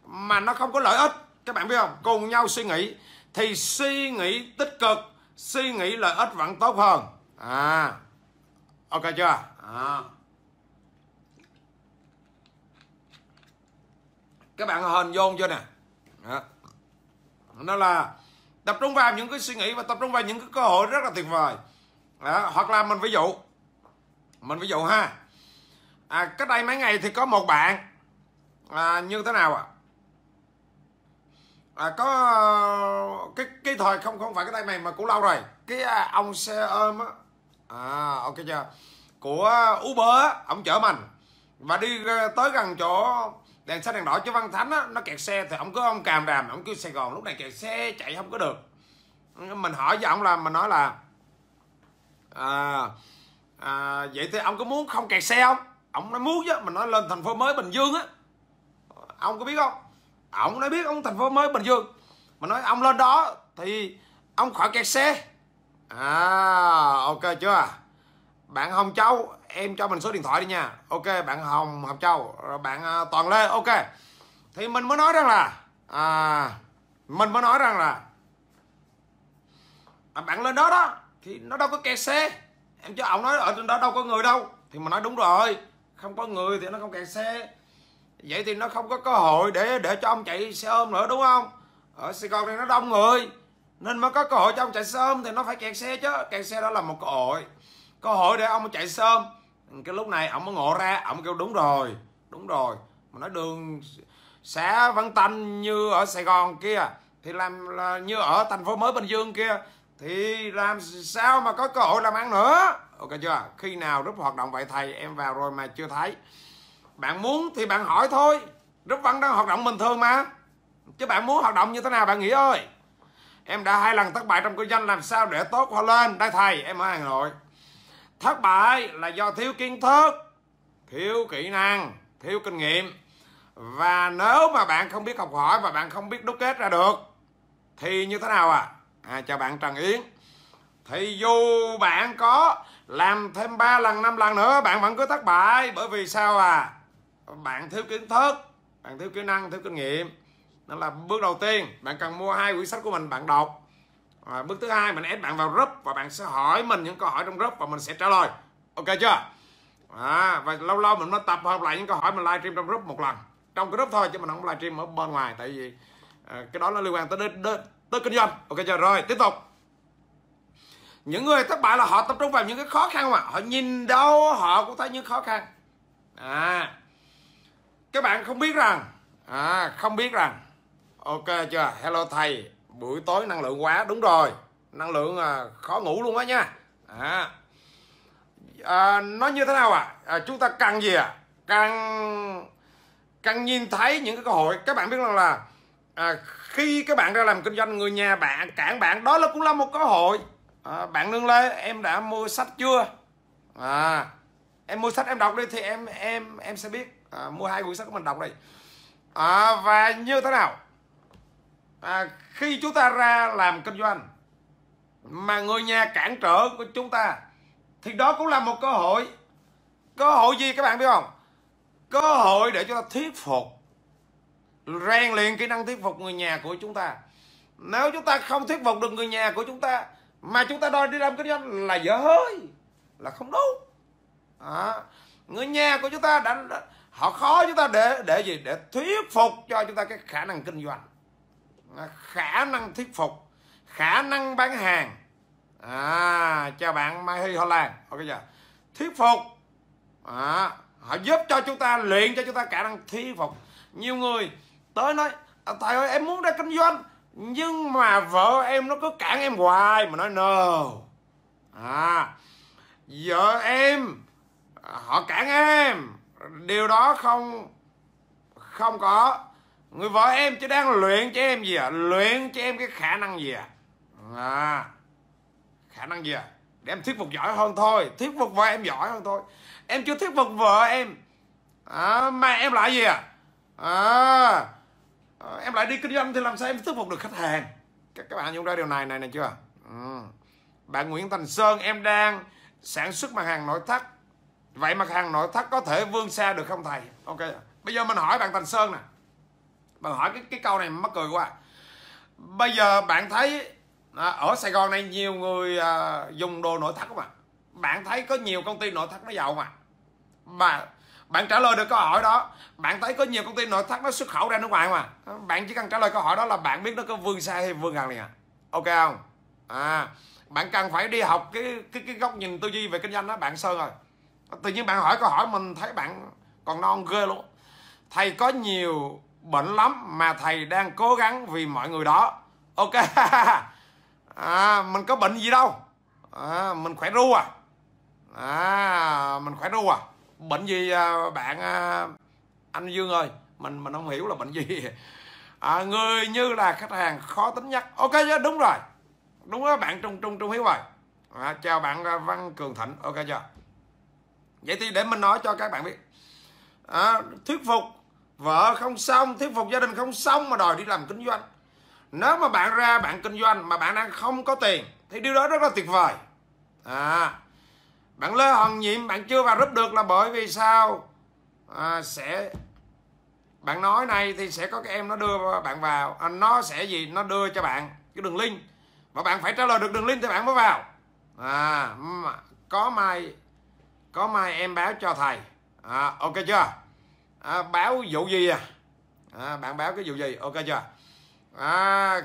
mà nó không có lợi ích các bạn biết không cùng nhau suy nghĩ thì suy nghĩ tích cực suy nghĩ lợi ích vẫn tốt hơn à ok chưa à. các bạn hình dung chưa nè đó là tập trung vào những cái suy nghĩ và tập trung vào những cái cơ hội rất là tuyệt vời à, hoặc là mình ví dụ mình ví dụ ha à, cách đây mấy ngày thì có một bạn à, như thế nào ạ à? à, có cái cái thời không không phải cái tay này mà cũng lâu rồi cái à, ông xe ôm á à ok chưa của uber á ông chở mình và đi à, tới gần chỗ đèn xanh đèn đỏ chứ văn thánh á nó kẹt xe thì ông cứ ông càm ràm ông kêu sài gòn lúc này kẹt xe chạy không có được mình hỏi với ông là mình nói là à, à, vậy thì ông có muốn không kẹt xe không ông nói muốn chứ mình nói lên thành phố mới bình dương á ông có biết không ông nói biết ông thành phố mới bình dương mà nói ông lên đó thì ông khỏi kẹt xe à ok chưa bạn hồng châu em cho mình số điện thoại đi nha ok bạn hồng hồng châu rồi bạn à, toàn lê ok thì mình mới nói rằng là à, mình mới nói rằng là à, bạn lên đó đó thì nó đâu có kẹt xe em cho ông nói ở trên đó đâu có người đâu thì mình nói đúng rồi không có người thì nó không kẹt xe vậy thì nó không có cơ hội để để cho ông chạy xe ôm nữa đúng không ở sài gòn này nó đông người nên mới có cơ hội cho ông chạy xe ôm thì nó phải kẹt xe chứ kẹt xe đó là một cơ hội cơ hội để ông chạy xe ôm cái lúc này ông mới ngộ ra ông kêu đúng rồi đúng rồi mà nói đường xã văn tanh như ở sài gòn kia thì làm là như ở thành phố mới bình dương kia thì làm sao mà có cơ hội làm ăn nữa ok chưa khi nào rất hoạt động vậy thầy em vào rồi mà chưa thấy bạn muốn thì bạn hỏi thôi Đức Văn đang hoạt động bình thường mà Chứ bạn muốn hoạt động như thế nào bạn nghĩ ơi Em đã hai lần thất bại trong kinh doanh làm sao để tốt hoa lên Đây thầy em ở Hà Nội Thất bại là do thiếu kiến thức Thiếu kỹ năng Thiếu kinh nghiệm Và nếu mà bạn không biết học hỏi Và bạn không biết đúc kết ra được Thì như thế nào à, à Chào bạn Trần Yến Thì dù bạn có làm thêm 3 lần 5 lần nữa Bạn vẫn cứ thất bại Bởi vì sao à bạn thiếu kiến thức bạn thiếu kỹ năng thiếu kinh nghiệm đó là bước đầu tiên bạn cần mua hai quyển sách của mình bạn đọc à, bước thứ hai mình ép bạn vào group và bạn sẽ hỏi mình những câu hỏi trong group và mình sẽ trả lời ok chưa à, và lâu lâu mình mới tập hợp lại những câu hỏi mình live stream trong group một lần trong group thôi chứ mình không live stream ở bên ngoài tại vì à, cái đó là liên quan tới đến, đến tới kinh doanh ok chưa rồi tiếp tục những người thất bại là họ tập trung vào những cái khó khăn mà họ nhìn đâu họ cũng thấy những khó khăn à các bạn không biết rằng à không biết rằng ok chưa hello thầy buổi tối năng lượng quá đúng rồi năng lượng à, khó ngủ luôn á nha à, à nó như thế nào ạ à? à, chúng ta cần gì ạ à? cần cần nhìn thấy những cái cơ hội các bạn biết rằng là à, khi các bạn ra làm kinh doanh người nhà bạn cản bạn đó là cũng là một cơ hội à, bạn nương lê em đã mua sách chưa à em mua sách em đọc đi thì em em em sẽ biết à, mua hai cuốn sách các mình đọc đây à, và như thế nào à, khi chúng ta ra làm kinh doanh mà người nhà cản trở của chúng ta thì đó cũng là một cơ hội cơ hội gì các bạn biết không cơ hội để chúng ta thuyết phục rèn luyện kỹ năng thuyết phục người nhà của chúng ta nếu chúng ta không thuyết phục được người nhà của chúng ta mà chúng ta đòi đi làm kinh doanh là dở hơi là không đúng à, người nhà của chúng ta đã, đã họ khó chúng ta để để gì để thuyết phục cho chúng ta cái khả năng kinh doanh à, khả năng thuyết phục khả năng bán hàng à chào bạn Mai Hy Hoa Lan ok giờ thuyết phục à, họ giúp cho chúng ta luyện cho chúng ta khả năng thuyết phục nhiều người tới nói à, thầy ơi em muốn ra kinh doanh nhưng mà vợ em nó cứ cản em hoài mà nói no à vợ em à, họ cản em điều đó không không có người vợ em chứ đang luyện cho em gì à luyện cho em cái khả năng gì à, à khả năng gì à để em thuyết phục giỏi hơn thôi thuyết phục vợ em giỏi hơn thôi em chưa thuyết phục vợ em à, mà em lại gì à? à, à em lại đi kinh doanh thì làm sao em thuyết phục được khách hàng các, các bạn nhận ra điều này này này chưa ừ. bạn Nguyễn Thành Sơn em đang sản xuất mặt hàng nội thất Vậy mà hàng nội thất có thể vươn xa được không thầy? Ok. Bây giờ mình hỏi bạn Thành Sơn nè. Mình hỏi cái cái câu này mắc cười quá. Bây giờ bạn thấy à, ở Sài Gòn này nhiều người à, dùng đồ nội thất mà Bạn thấy có nhiều công ty nội thất nó giàu mà. Mà bạn trả lời được câu hỏi đó, bạn thấy có nhiều công ty nội thất nó xuất khẩu ra nước ngoài mà. Bạn chỉ cần trả lời câu hỏi đó là bạn biết nó có vươn xa hay vươn gần liền à. Ok không? À, bạn cần phải đi học cái cái cái góc nhìn tư duy về kinh doanh đó bạn Sơn rồi tự nhiên bạn hỏi câu hỏi mình thấy bạn còn non ghê luôn thầy có nhiều bệnh lắm mà thầy đang cố gắng vì mọi người đó ok à, mình có bệnh gì đâu à, mình khỏe ru à à mình khỏe ru à bệnh gì à, bạn à, anh dương ơi mình mình không hiểu là bệnh gì à, người như là khách hàng khó tính nhất ok đúng rồi đúng rồi bạn trung trung trung hiếu rồi à, chào bạn à, văn cường thịnh ok chưa vậy thì để mình nói cho các bạn biết à, thuyết phục vợ không xong thuyết phục gia đình không xong mà đòi đi làm kinh doanh nếu mà bạn ra bạn kinh doanh mà bạn đang không có tiền thì điều đó rất là tuyệt vời à bạn lê hòn nhiệm bạn chưa vào rút được là bởi vì sao à, sẽ bạn nói này thì sẽ có cái em nó đưa bạn vào à, nó sẽ gì nó đưa cho bạn cái đường link và bạn phải trả lời được đường link thì bạn mới vào à có mai có mai em báo cho thầy à, ok chưa à, báo vụ gì à? à bạn báo cái vụ gì ok chưa à,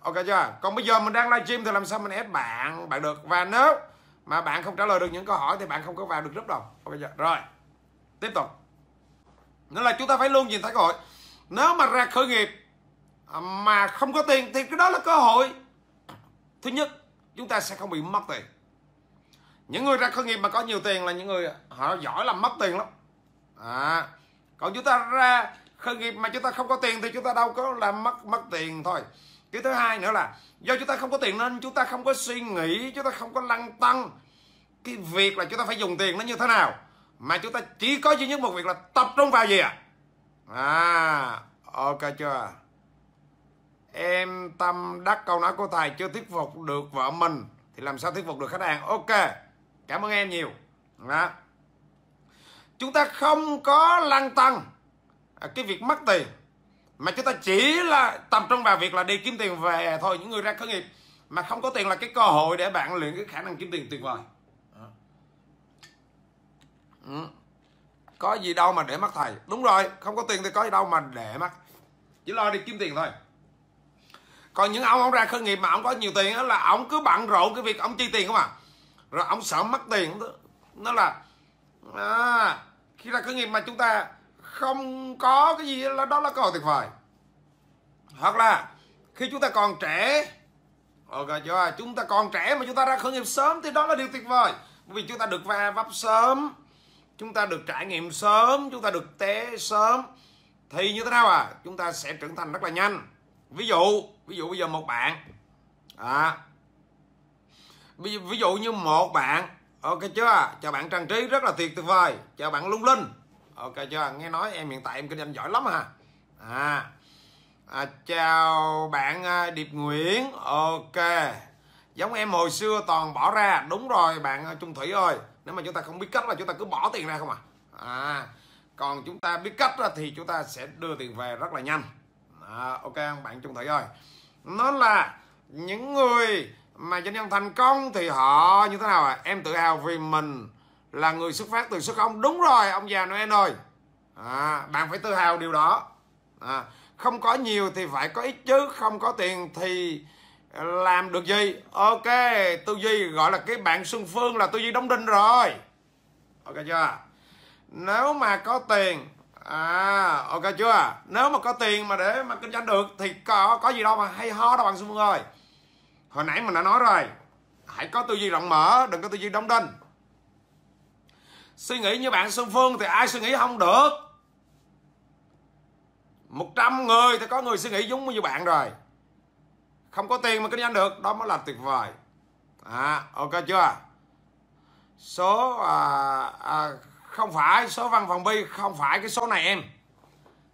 ok chưa còn bây giờ mình đang live stream thì làm sao mình ép bạn bạn được và nếu mà bạn không trả lời được những câu hỏi thì bạn không có vào được group đâu ok chưa rồi tiếp tục nên là chúng ta phải luôn nhìn thấy cơ hội nếu mà ra khởi nghiệp mà không có tiền thì cái đó là cơ hội thứ nhất chúng ta sẽ không bị mất tiền những người ra khởi nghiệp mà có nhiều tiền là những người họ giỏi làm mất tiền lắm à còn chúng ta ra khởi nghiệp mà chúng ta không có tiền thì chúng ta đâu có làm mất mất tiền thôi cái thứ hai nữa là do chúng ta không có tiền nên chúng ta không có suy nghĩ chúng ta không có lăn tăng cái việc là chúng ta phải dùng tiền nó như thế nào mà chúng ta chỉ có duy nhất một việc là tập trung vào gì ạ à ok chưa em tâm đắc câu nói của thầy chưa thuyết phục được vợ mình thì làm sao thuyết phục được khách hàng ok cảm ơn em nhiều đó chúng ta không có lăng tăng à, cái việc mất tiền mà chúng ta chỉ là tập trung vào việc là đi kiếm tiền về thôi những người ra khởi nghiệp mà không có tiền là cái cơ hội để bạn luyện cái khả năng kiếm tiền tuyệt vời ừ. có gì đâu mà để mất thầy đúng rồi không có tiền thì có gì đâu mà để mất chỉ lo đi kiếm tiền thôi còn những ông ông ra khởi nghiệp mà ông có nhiều tiền đó là ông cứ bận rộn cái việc ông chi tiền không à rồi ông sợ mất tiền nó là à, khi là khởi nghiệp mà chúng ta không có cái gì là đó là cơ hội tuyệt vời hoặc là khi chúng ta còn trẻ ok chưa chúng ta còn trẻ mà chúng ta ra khởi nghiệp sớm thì đó là điều tuyệt vời bởi vì chúng ta được va vấp sớm chúng ta được trải nghiệm sớm chúng ta được té sớm thì như thế nào à chúng ta sẽ trưởng thành rất là nhanh ví dụ ví dụ bây giờ một bạn à, ví, ví dụ như một bạn ok chưa chào bạn trang trí rất là tuyệt vời chào bạn lung linh ok chưa nghe nói em hiện tại em kinh doanh giỏi lắm hả à, à chào bạn à, điệp nguyễn ok giống em hồi xưa toàn bỏ ra đúng rồi bạn à, trung thủy ơi nếu mà chúng ta không biết cách là chúng ta cứ bỏ tiền ra không à à còn chúng ta biết cách thì chúng ta sẽ đưa tiền về rất là nhanh à, ok bạn trung thủy ơi nó là những người mà doanh nhân thành công thì họ như thế nào ạ à? em tự hào vì mình là người xuất phát từ xuất không đúng rồi ông già noel ơi à, bạn phải tự hào điều đó à, không có nhiều thì phải có ít chứ không có tiền thì làm được gì ok tư duy gọi là cái bạn xuân phương là tư duy đóng đinh rồi ok chưa nếu mà có tiền à ok chưa nếu mà có tiền mà để mà kinh doanh được thì có có gì đâu mà hay ho đâu bạn xuân phương ơi hồi nãy mình đã nói rồi hãy có tư duy rộng mở đừng có tư duy đóng đinh suy nghĩ như bạn Xuân Phương thì ai suy nghĩ không được 100 người thì có người suy nghĩ giống như bạn rồi không có tiền mà kinh doanh được đó mới là tuyệt vời à ok chưa số à, à, không phải số văn phòng bi không phải cái số này em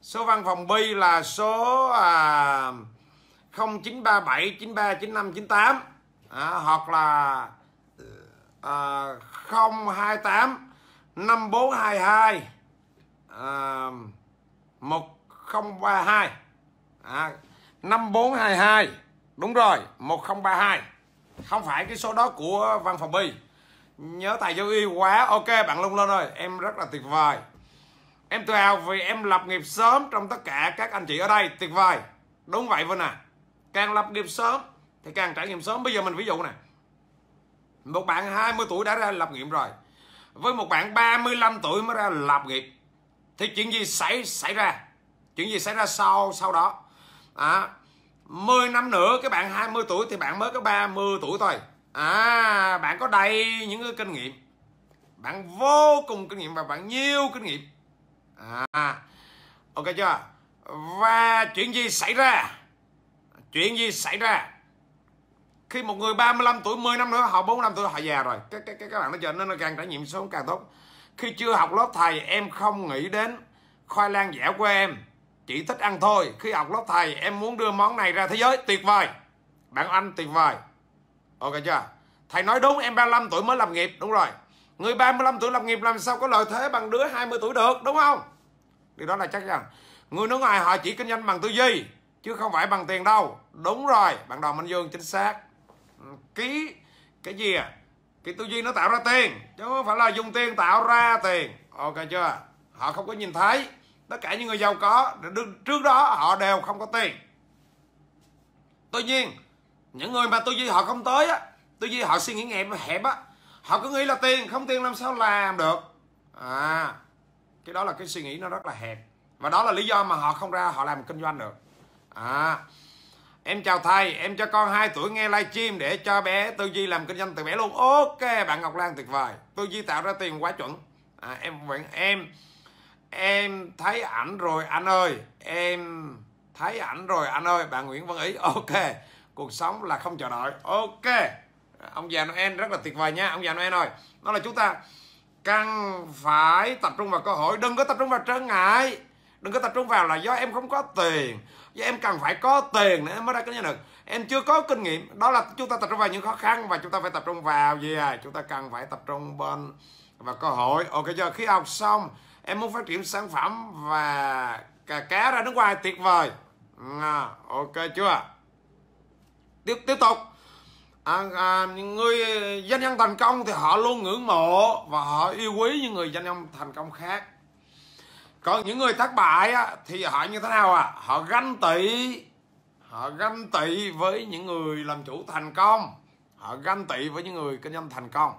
số văn phòng bi là số à, 0937 93 95 98 à, hoặc là ờ, à, 028 5422 à, 1032 à, 5422 đúng rồi 1032 không phải cái số đó của văn phòng bi nhớ tài vô y quá ok bạn lung lên rồi em rất là tuyệt vời em tự hào vì em lập nghiệp sớm trong tất cả các anh chị ở đây tuyệt vời đúng vậy Vinh à càng lập nghiệp sớm thì càng trải nghiệm sớm bây giờ mình ví dụ nè một bạn 20 tuổi đã ra lập nghiệp rồi với một bạn 35 tuổi mới ra lập nghiệp thì chuyện gì xảy xảy ra chuyện gì xảy ra sau sau đó à, 10 năm nữa cái bạn 20 tuổi thì bạn mới có 30 tuổi thôi à bạn có đầy những cái kinh nghiệm bạn vô cùng kinh nghiệm và bạn nhiều kinh nghiệm à ok chưa và chuyện gì xảy ra Chuyện gì xảy ra? Khi một người 35 tuổi, 10 năm nữa, họ 45 tuổi, họ già rồi. cái cái cái các bạn nó trở nên nó càng trải nghiệm sống càng tốt. Khi chưa học lớp thầy, em không nghĩ đến khoai lang dẻo của em. Chỉ thích ăn thôi. Khi học lớp thầy, em muốn đưa món này ra thế giới. Tuyệt vời. Bạn Anh tuyệt vời. Ok chưa? Thầy nói đúng, em 35 tuổi mới làm nghiệp. Đúng rồi. Người 35 tuổi lập nghiệp làm sao có lợi thế bằng đứa 20 tuổi được, đúng không? Điều đó là chắc rằng Người nước ngoài họ chỉ kinh doanh bằng tư duy, chứ không phải bằng tiền đâu đúng rồi bạn đồng minh dương chính xác ừ, ký cái gì à cái tư duy nó tạo ra tiền chứ không phải là dùng tiền tạo ra tiền ok chưa họ không có nhìn thấy tất cả những người giàu có trước đó họ đều không có tiền tuy nhiên những người mà tư duy họ không tới á tư duy họ suy nghĩ hẹp hẹp á họ cứ nghĩ là tiền không tiền làm sao làm được à cái đó là cái suy nghĩ nó rất là hẹp và đó là lý do mà họ không ra họ làm kinh doanh được à em chào thầy em cho con 2 tuổi nghe livestream để cho bé tư duy làm kinh doanh từ bé luôn ok bạn ngọc lan tuyệt vời tư duy tạo ra tiền quá chuẩn à, em vẫn em em thấy ảnh rồi anh ơi em thấy ảnh rồi anh ơi bạn nguyễn văn ý ok cuộc sống là không chờ đợi ok ông già noel rất là tuyệt vời nha ông già noel ơi nó là chúng ta cần phải tập trung vào cơ hội đừng có tập trung vào trở ngại đừng có tập trung vào là do em không có tiền và em cần phải có tiền để mới ra kinh doanh được em chưa có kinh nghiệm đó là chúng ta tập trung vào những khó khăn và chúng ta phải tập trung vào gì à chúng ta cần phải tập trung bên và cơ hội ok giờ khi học xong em muốn phát triển sản phẩm và cà cá ra nước ngoài tuyệt vời à, ok chưa tiếp tiếp tục à, à, người doanh nhân thành công thì họ luôn ngưỡng mộ và họ yêu quý những người doanh nhân thành công khác còn những người thất bại á, thì họ như thế nào ạ à? họ ganh tị họ ganh tị với những người làm chủ thành công họ ganh tị với những người kinh doanh thành công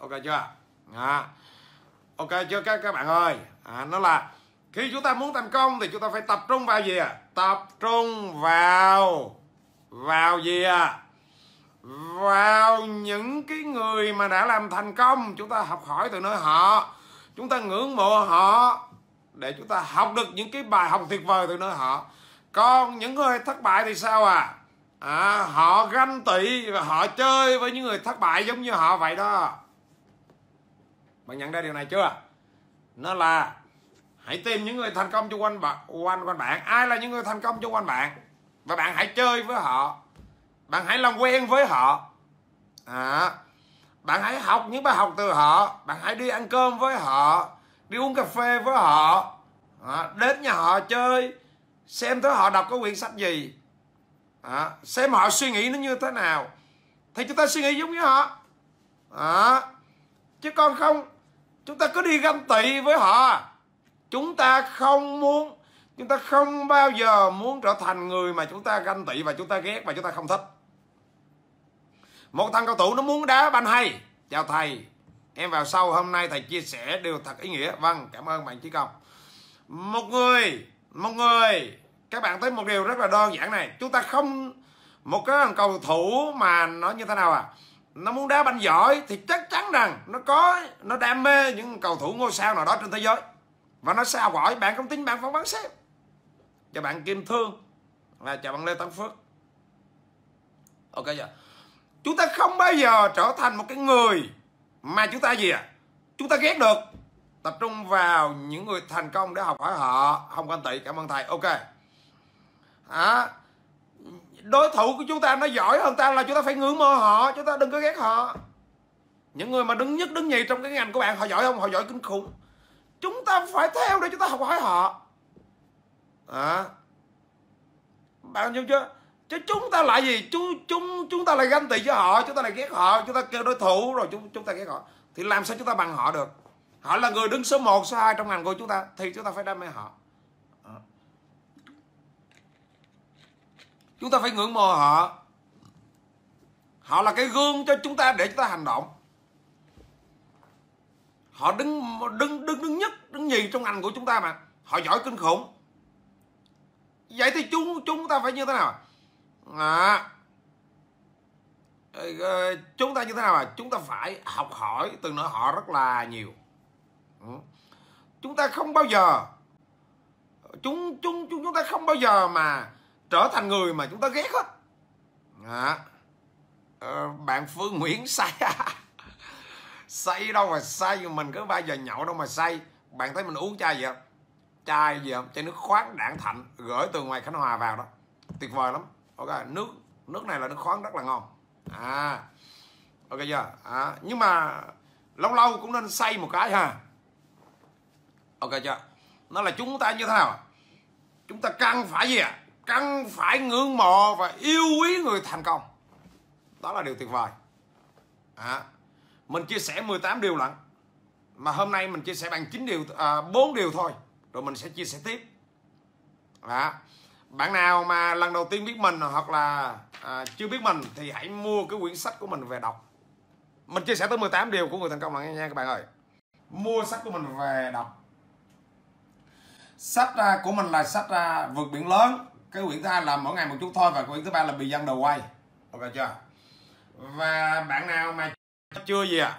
ok chưa à. ok chưa các các bạn ơi à, nó là khi chúng ta muốn thành công thì chúng ta phải tập trung vào gì à? tập trung vào vào gì à vào những cái người mà đã làm thành công chúng ta học hỏi từ nơi họ chúng ta ngưỡng mộ họ để chúng ta học được những cái bài học tuyệt vời từ nơi họ còn những người thất bại thì sao à à họ ganh tị và họ chơi với những người thất bại giống như họ vậy đó bạn nhận ra điều này chưa nó là hãy tìm những người thành công xung quanh bạn quanh quanh bạn ai là những người thành công xung quanh bạn và bạn hãy chơi với họ bạn hãy làm quen với họ à, bạn hãy học những bài học từ họ bạn hãy đi ăn cơm với họ đi uống cà phê với họ à, đến nhà họ chơi xem tới họ đọc cái quyển sách gì à, xem họ suy nghĩ nó như thế nào thì chúng ta suy nghĩ giống như họ à, chứ con không chúng ta cứ đi ganh tị với họ chúng ta không muốn chúng ta không bao giờ muốn trở thành người mà chúng ta ganh tị và chúng ta ghét và chúng ta không thích một thằng cao thủ nó muốn đá banh hay chào thầy em vào sau hôm nay thầy chia sẻ điều thật ý nghĩa vâng cảm ơn bạn chí công một người một người các bạn thấy một điều rất là đơn giản này chúng ta không một cái cầu thủ mà nó như thế nào à nó muốn đá banh giỏi thì chắc chắn rằng nó có nó đam mê những cầu thủ ngôi sao nào đó trên thế giới và nó sao học bạn không tin bạn phỏng vấn xếp cho bạn kim thương và chào bạn lê tấn phước ok giờ chúng ta không bao giờ trở thành một cái người mà chúng ta gì ạ à? chúng ta ghét được tập trung vào những người thành công để học hỏi họ không quan tị cảm ơn thầy ok à, đối thủ của chúng ta nó giỏi hơn ta là chúng ta phải ngưỡng mơ họ chúng ta đừng có ghét họ những người mà đứng nhất đứng nhì trong cái ngành của bạn họ giỏi không họ giỏi kinh khủng chúng ta phải theo để chúng ta học hỏi họ à bạn hiểu chưa chứ chúng ta lại gì chúng chúng chúng ta lại ganh tị cho họ chúng ta lại ghét họ chúng ta kêu đối thủ rồi chúng chúng ta ghét họ thì làm sao chúng ta bằng họ được họ là người đứng số 1, số 2 trong ngành của chúng ta thì chúng ta phải đam mê họ chúng ta phải ngưỡng mộ họ họ là cái gương cho chúng ta để chúng ta hành động họ đứng đứng đứng đứng nhất đứng nhì trong ngành của chúng ta mà họ giỏi kinh khủng vậy thì chúng chúng ta phải như thế nào à, chúng ta như thế nào à chúng ta phải học hỏi từ nơi họ rất là nhiều ừ. chúng ta không bao giờ chúng chúng chúng chúng ta không bao giờ mà trở thành người mà chúng ta ghét hết à, bạn Phương Nguyễn sai say đâu mà say mình cứ bao giờ nhậu đâu mà say bạn thấy mình uống chai gì không chai gì không chai nước khoáng đạn thạnh gửi từ ngoài khánh hòa vào đó tuyệt vời lắm ok nước nước này là nước khoáng rất là ngon à ok chưa à, nhưng mà lâu lâu cũng nên xay một cái ha ok chưa nó là chúng ta như thế nào chúng ta cần phải gì ạ à? cần phải ngưỡng mộ và yêu quý người thành công đó là điều tuyệt vời à, mình chia sẻ 18 điều lận mà hôm nay mình chia sẻ bằng chín điều à, điều thôi rồi mình sẽ chia sẻ tiếp à, bạn nào mà lần đầu tiên biết mình hoặc là à, chưa biết mình thì hãy mua cái quyển sách của mình về đọc mình chia sẻ tới 18 điều của người thành công là nha các bạn ơi mua sách của mình về đọc sách ra của mình là sách ra vượt biển lớn cái quyển thứ hai là mỗi ngày một chút thôi và quyển thứ ba là bị dân đầu quay ok chưa và bạn nào mà chưa gì ạ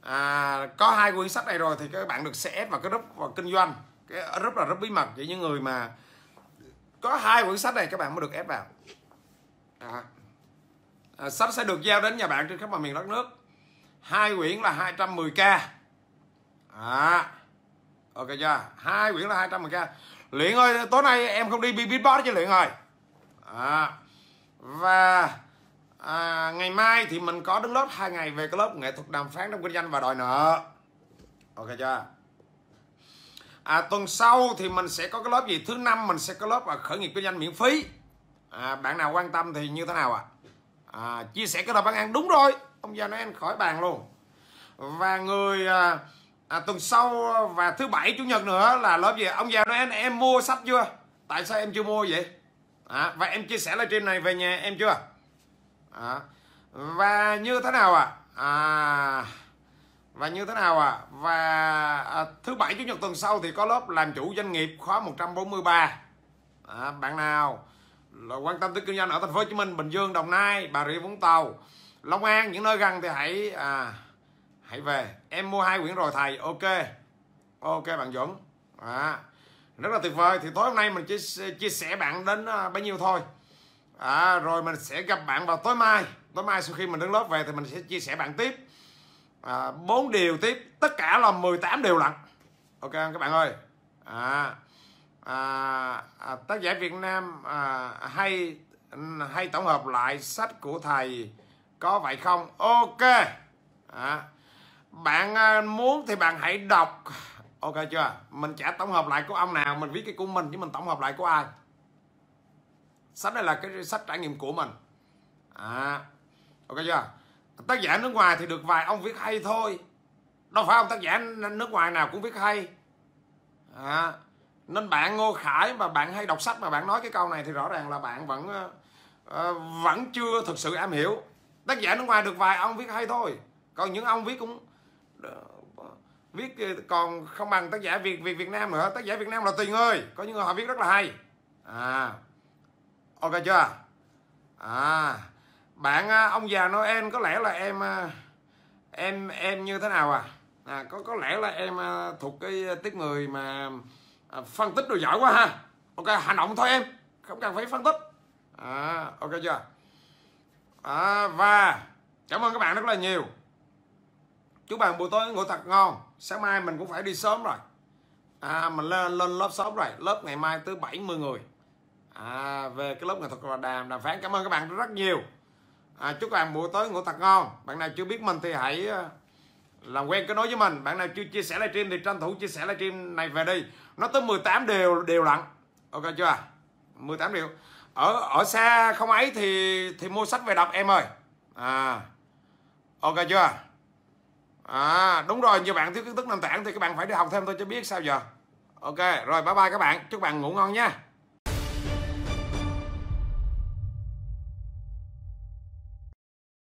à, à, có hai quyển sách này rồi thì các bạn được CS vào cái group và kinh doanh cái group là rất bí mật chỉ những người mà có hai quyển sách này các bạn mới được ép vào à. À, sách sẽ được giao đến nhà bạn trên khắp mọi miền đất nước hai quyển là 210k à. ok chưa hai quyển là 210k luyện ơi tối nay em không đi beatbox chứ luyện ơi à. và à, ngày mai thì mình có đứng lớp hai ngày về cái lớp nghệ thuật đàm phán trong kinh doanh và đòi nợ ok chưa à, tuần sau thì mình sẽ có cái lớp gì thứ năm mình sẽ có lớp và khởi nghiệp kinh doanh miễn phí à, bạn nào quan tâm thì như thế nào ạ à? à, chia sẻ cái đầu bán ăn đúng rồi ông già nói anh khỏi bàn luôn và người à, à, tuần sau và thứ bảy chủ nhật nữa là lớp gì ông già nói anh em mua sách chưa tại sao em chưa mua vậy à, và em chia sẻ trên này về nhà em chưa à, và như thế nào ạ à? à và như thế nào ạ à? và à, thứ bảy chủ nhật tuần sau thì có lớp làm chủ doanh nghiệp khóa 143 à, bạn nào là quan tâm tới kinh doanh ở thành phố Hồ Chí Minh Bình Dương Đồng Nai Bà Rịa Vũng Tàu Long An những nơi gần thì hãy à, hãy về em mua hai quyển rồi thầy ok ok bạn Dũng à, rất là tuyệt vời thì tối hôm nay mình chia, chia sẻ bạn đến à, bấy nhiêu thôi à, rồi mình sẽ gặp bạn vào tối mai tối mai sau khi mình đứng lớp về thì mình sẽ chia sẻ bạn tiếp à, 4 điều tiếp tất cả là 18 điều lặng ok các bạn ơi à, à, à, tác giả Việt Nam à, hay hay tổng hợp lại sách của thầy có vậy không ok à, bạn à, muốn thì bạn hãy đọc ok chưa mình trả tổng hợp lại của ông nào mình viết cái của mình chứ mình tổng hợp lại của ai sách này là cái sách trải nghiệm của mình à ok chưa tác giả nước ngoài thì được vài ông viết hay thôi đâu phải ông tác giả nước ngoài nào cũng viết hay à, nên bạn ngô khải mà bạn hay đọc sách mà bạn nói cái câu này thì rõ ràng là bạn vẫn ờ, ờ, vẫn chưa thực sự am hiểu tác giả nước ngoài được vài ông viết hay thôi còn những ông viết cũng ờ, viết còn không bằng tác giả việt việt việt nam nữa tác giả việt nam là tùy ơi có những người họ viết rất là hay à ok chưa à bạn à, ông già Noel có lẽ là em à, em em như thế nào à, à có có lẽ là em à, thuộc cái tiếp người mà phân tích đồ giỏi quá ha ok hành động thôi em không cần phải phân tích à, ok chưa à, và cảm ơn các bạn rất là nhiều chúc bạn buổi tối ngủ thật ngon sáng mai mình cũng phải đi sớm rồi à, mình lên, lên lớp sớm rồi lớp ngày mai tới 70 người à, về cái lớp nghệ thuật là đàm đàm phán cảm ơn các bạn rất nhiều à, chúc các bạn buổi tối ngủ thật ngon bạn nào chưa biết mình thì hãy ờ, làm quen cái nói với mình bạn nào chưa chia sẻ livestream thì tranh thủ chia sẻ livestream này về đi nó tới 18 đều đều lặn ok chưa 18 điều ở ở xa không ấy thì thì mua sách về đọc em ơi à ok chưa à đúng rồi như bạn thiếu kiến thức nền tảng thì các bạn phải đi học thêm tôi cho biết sao giờ ok rồi bye bye các bạn chúc bạn ngủ ngon nha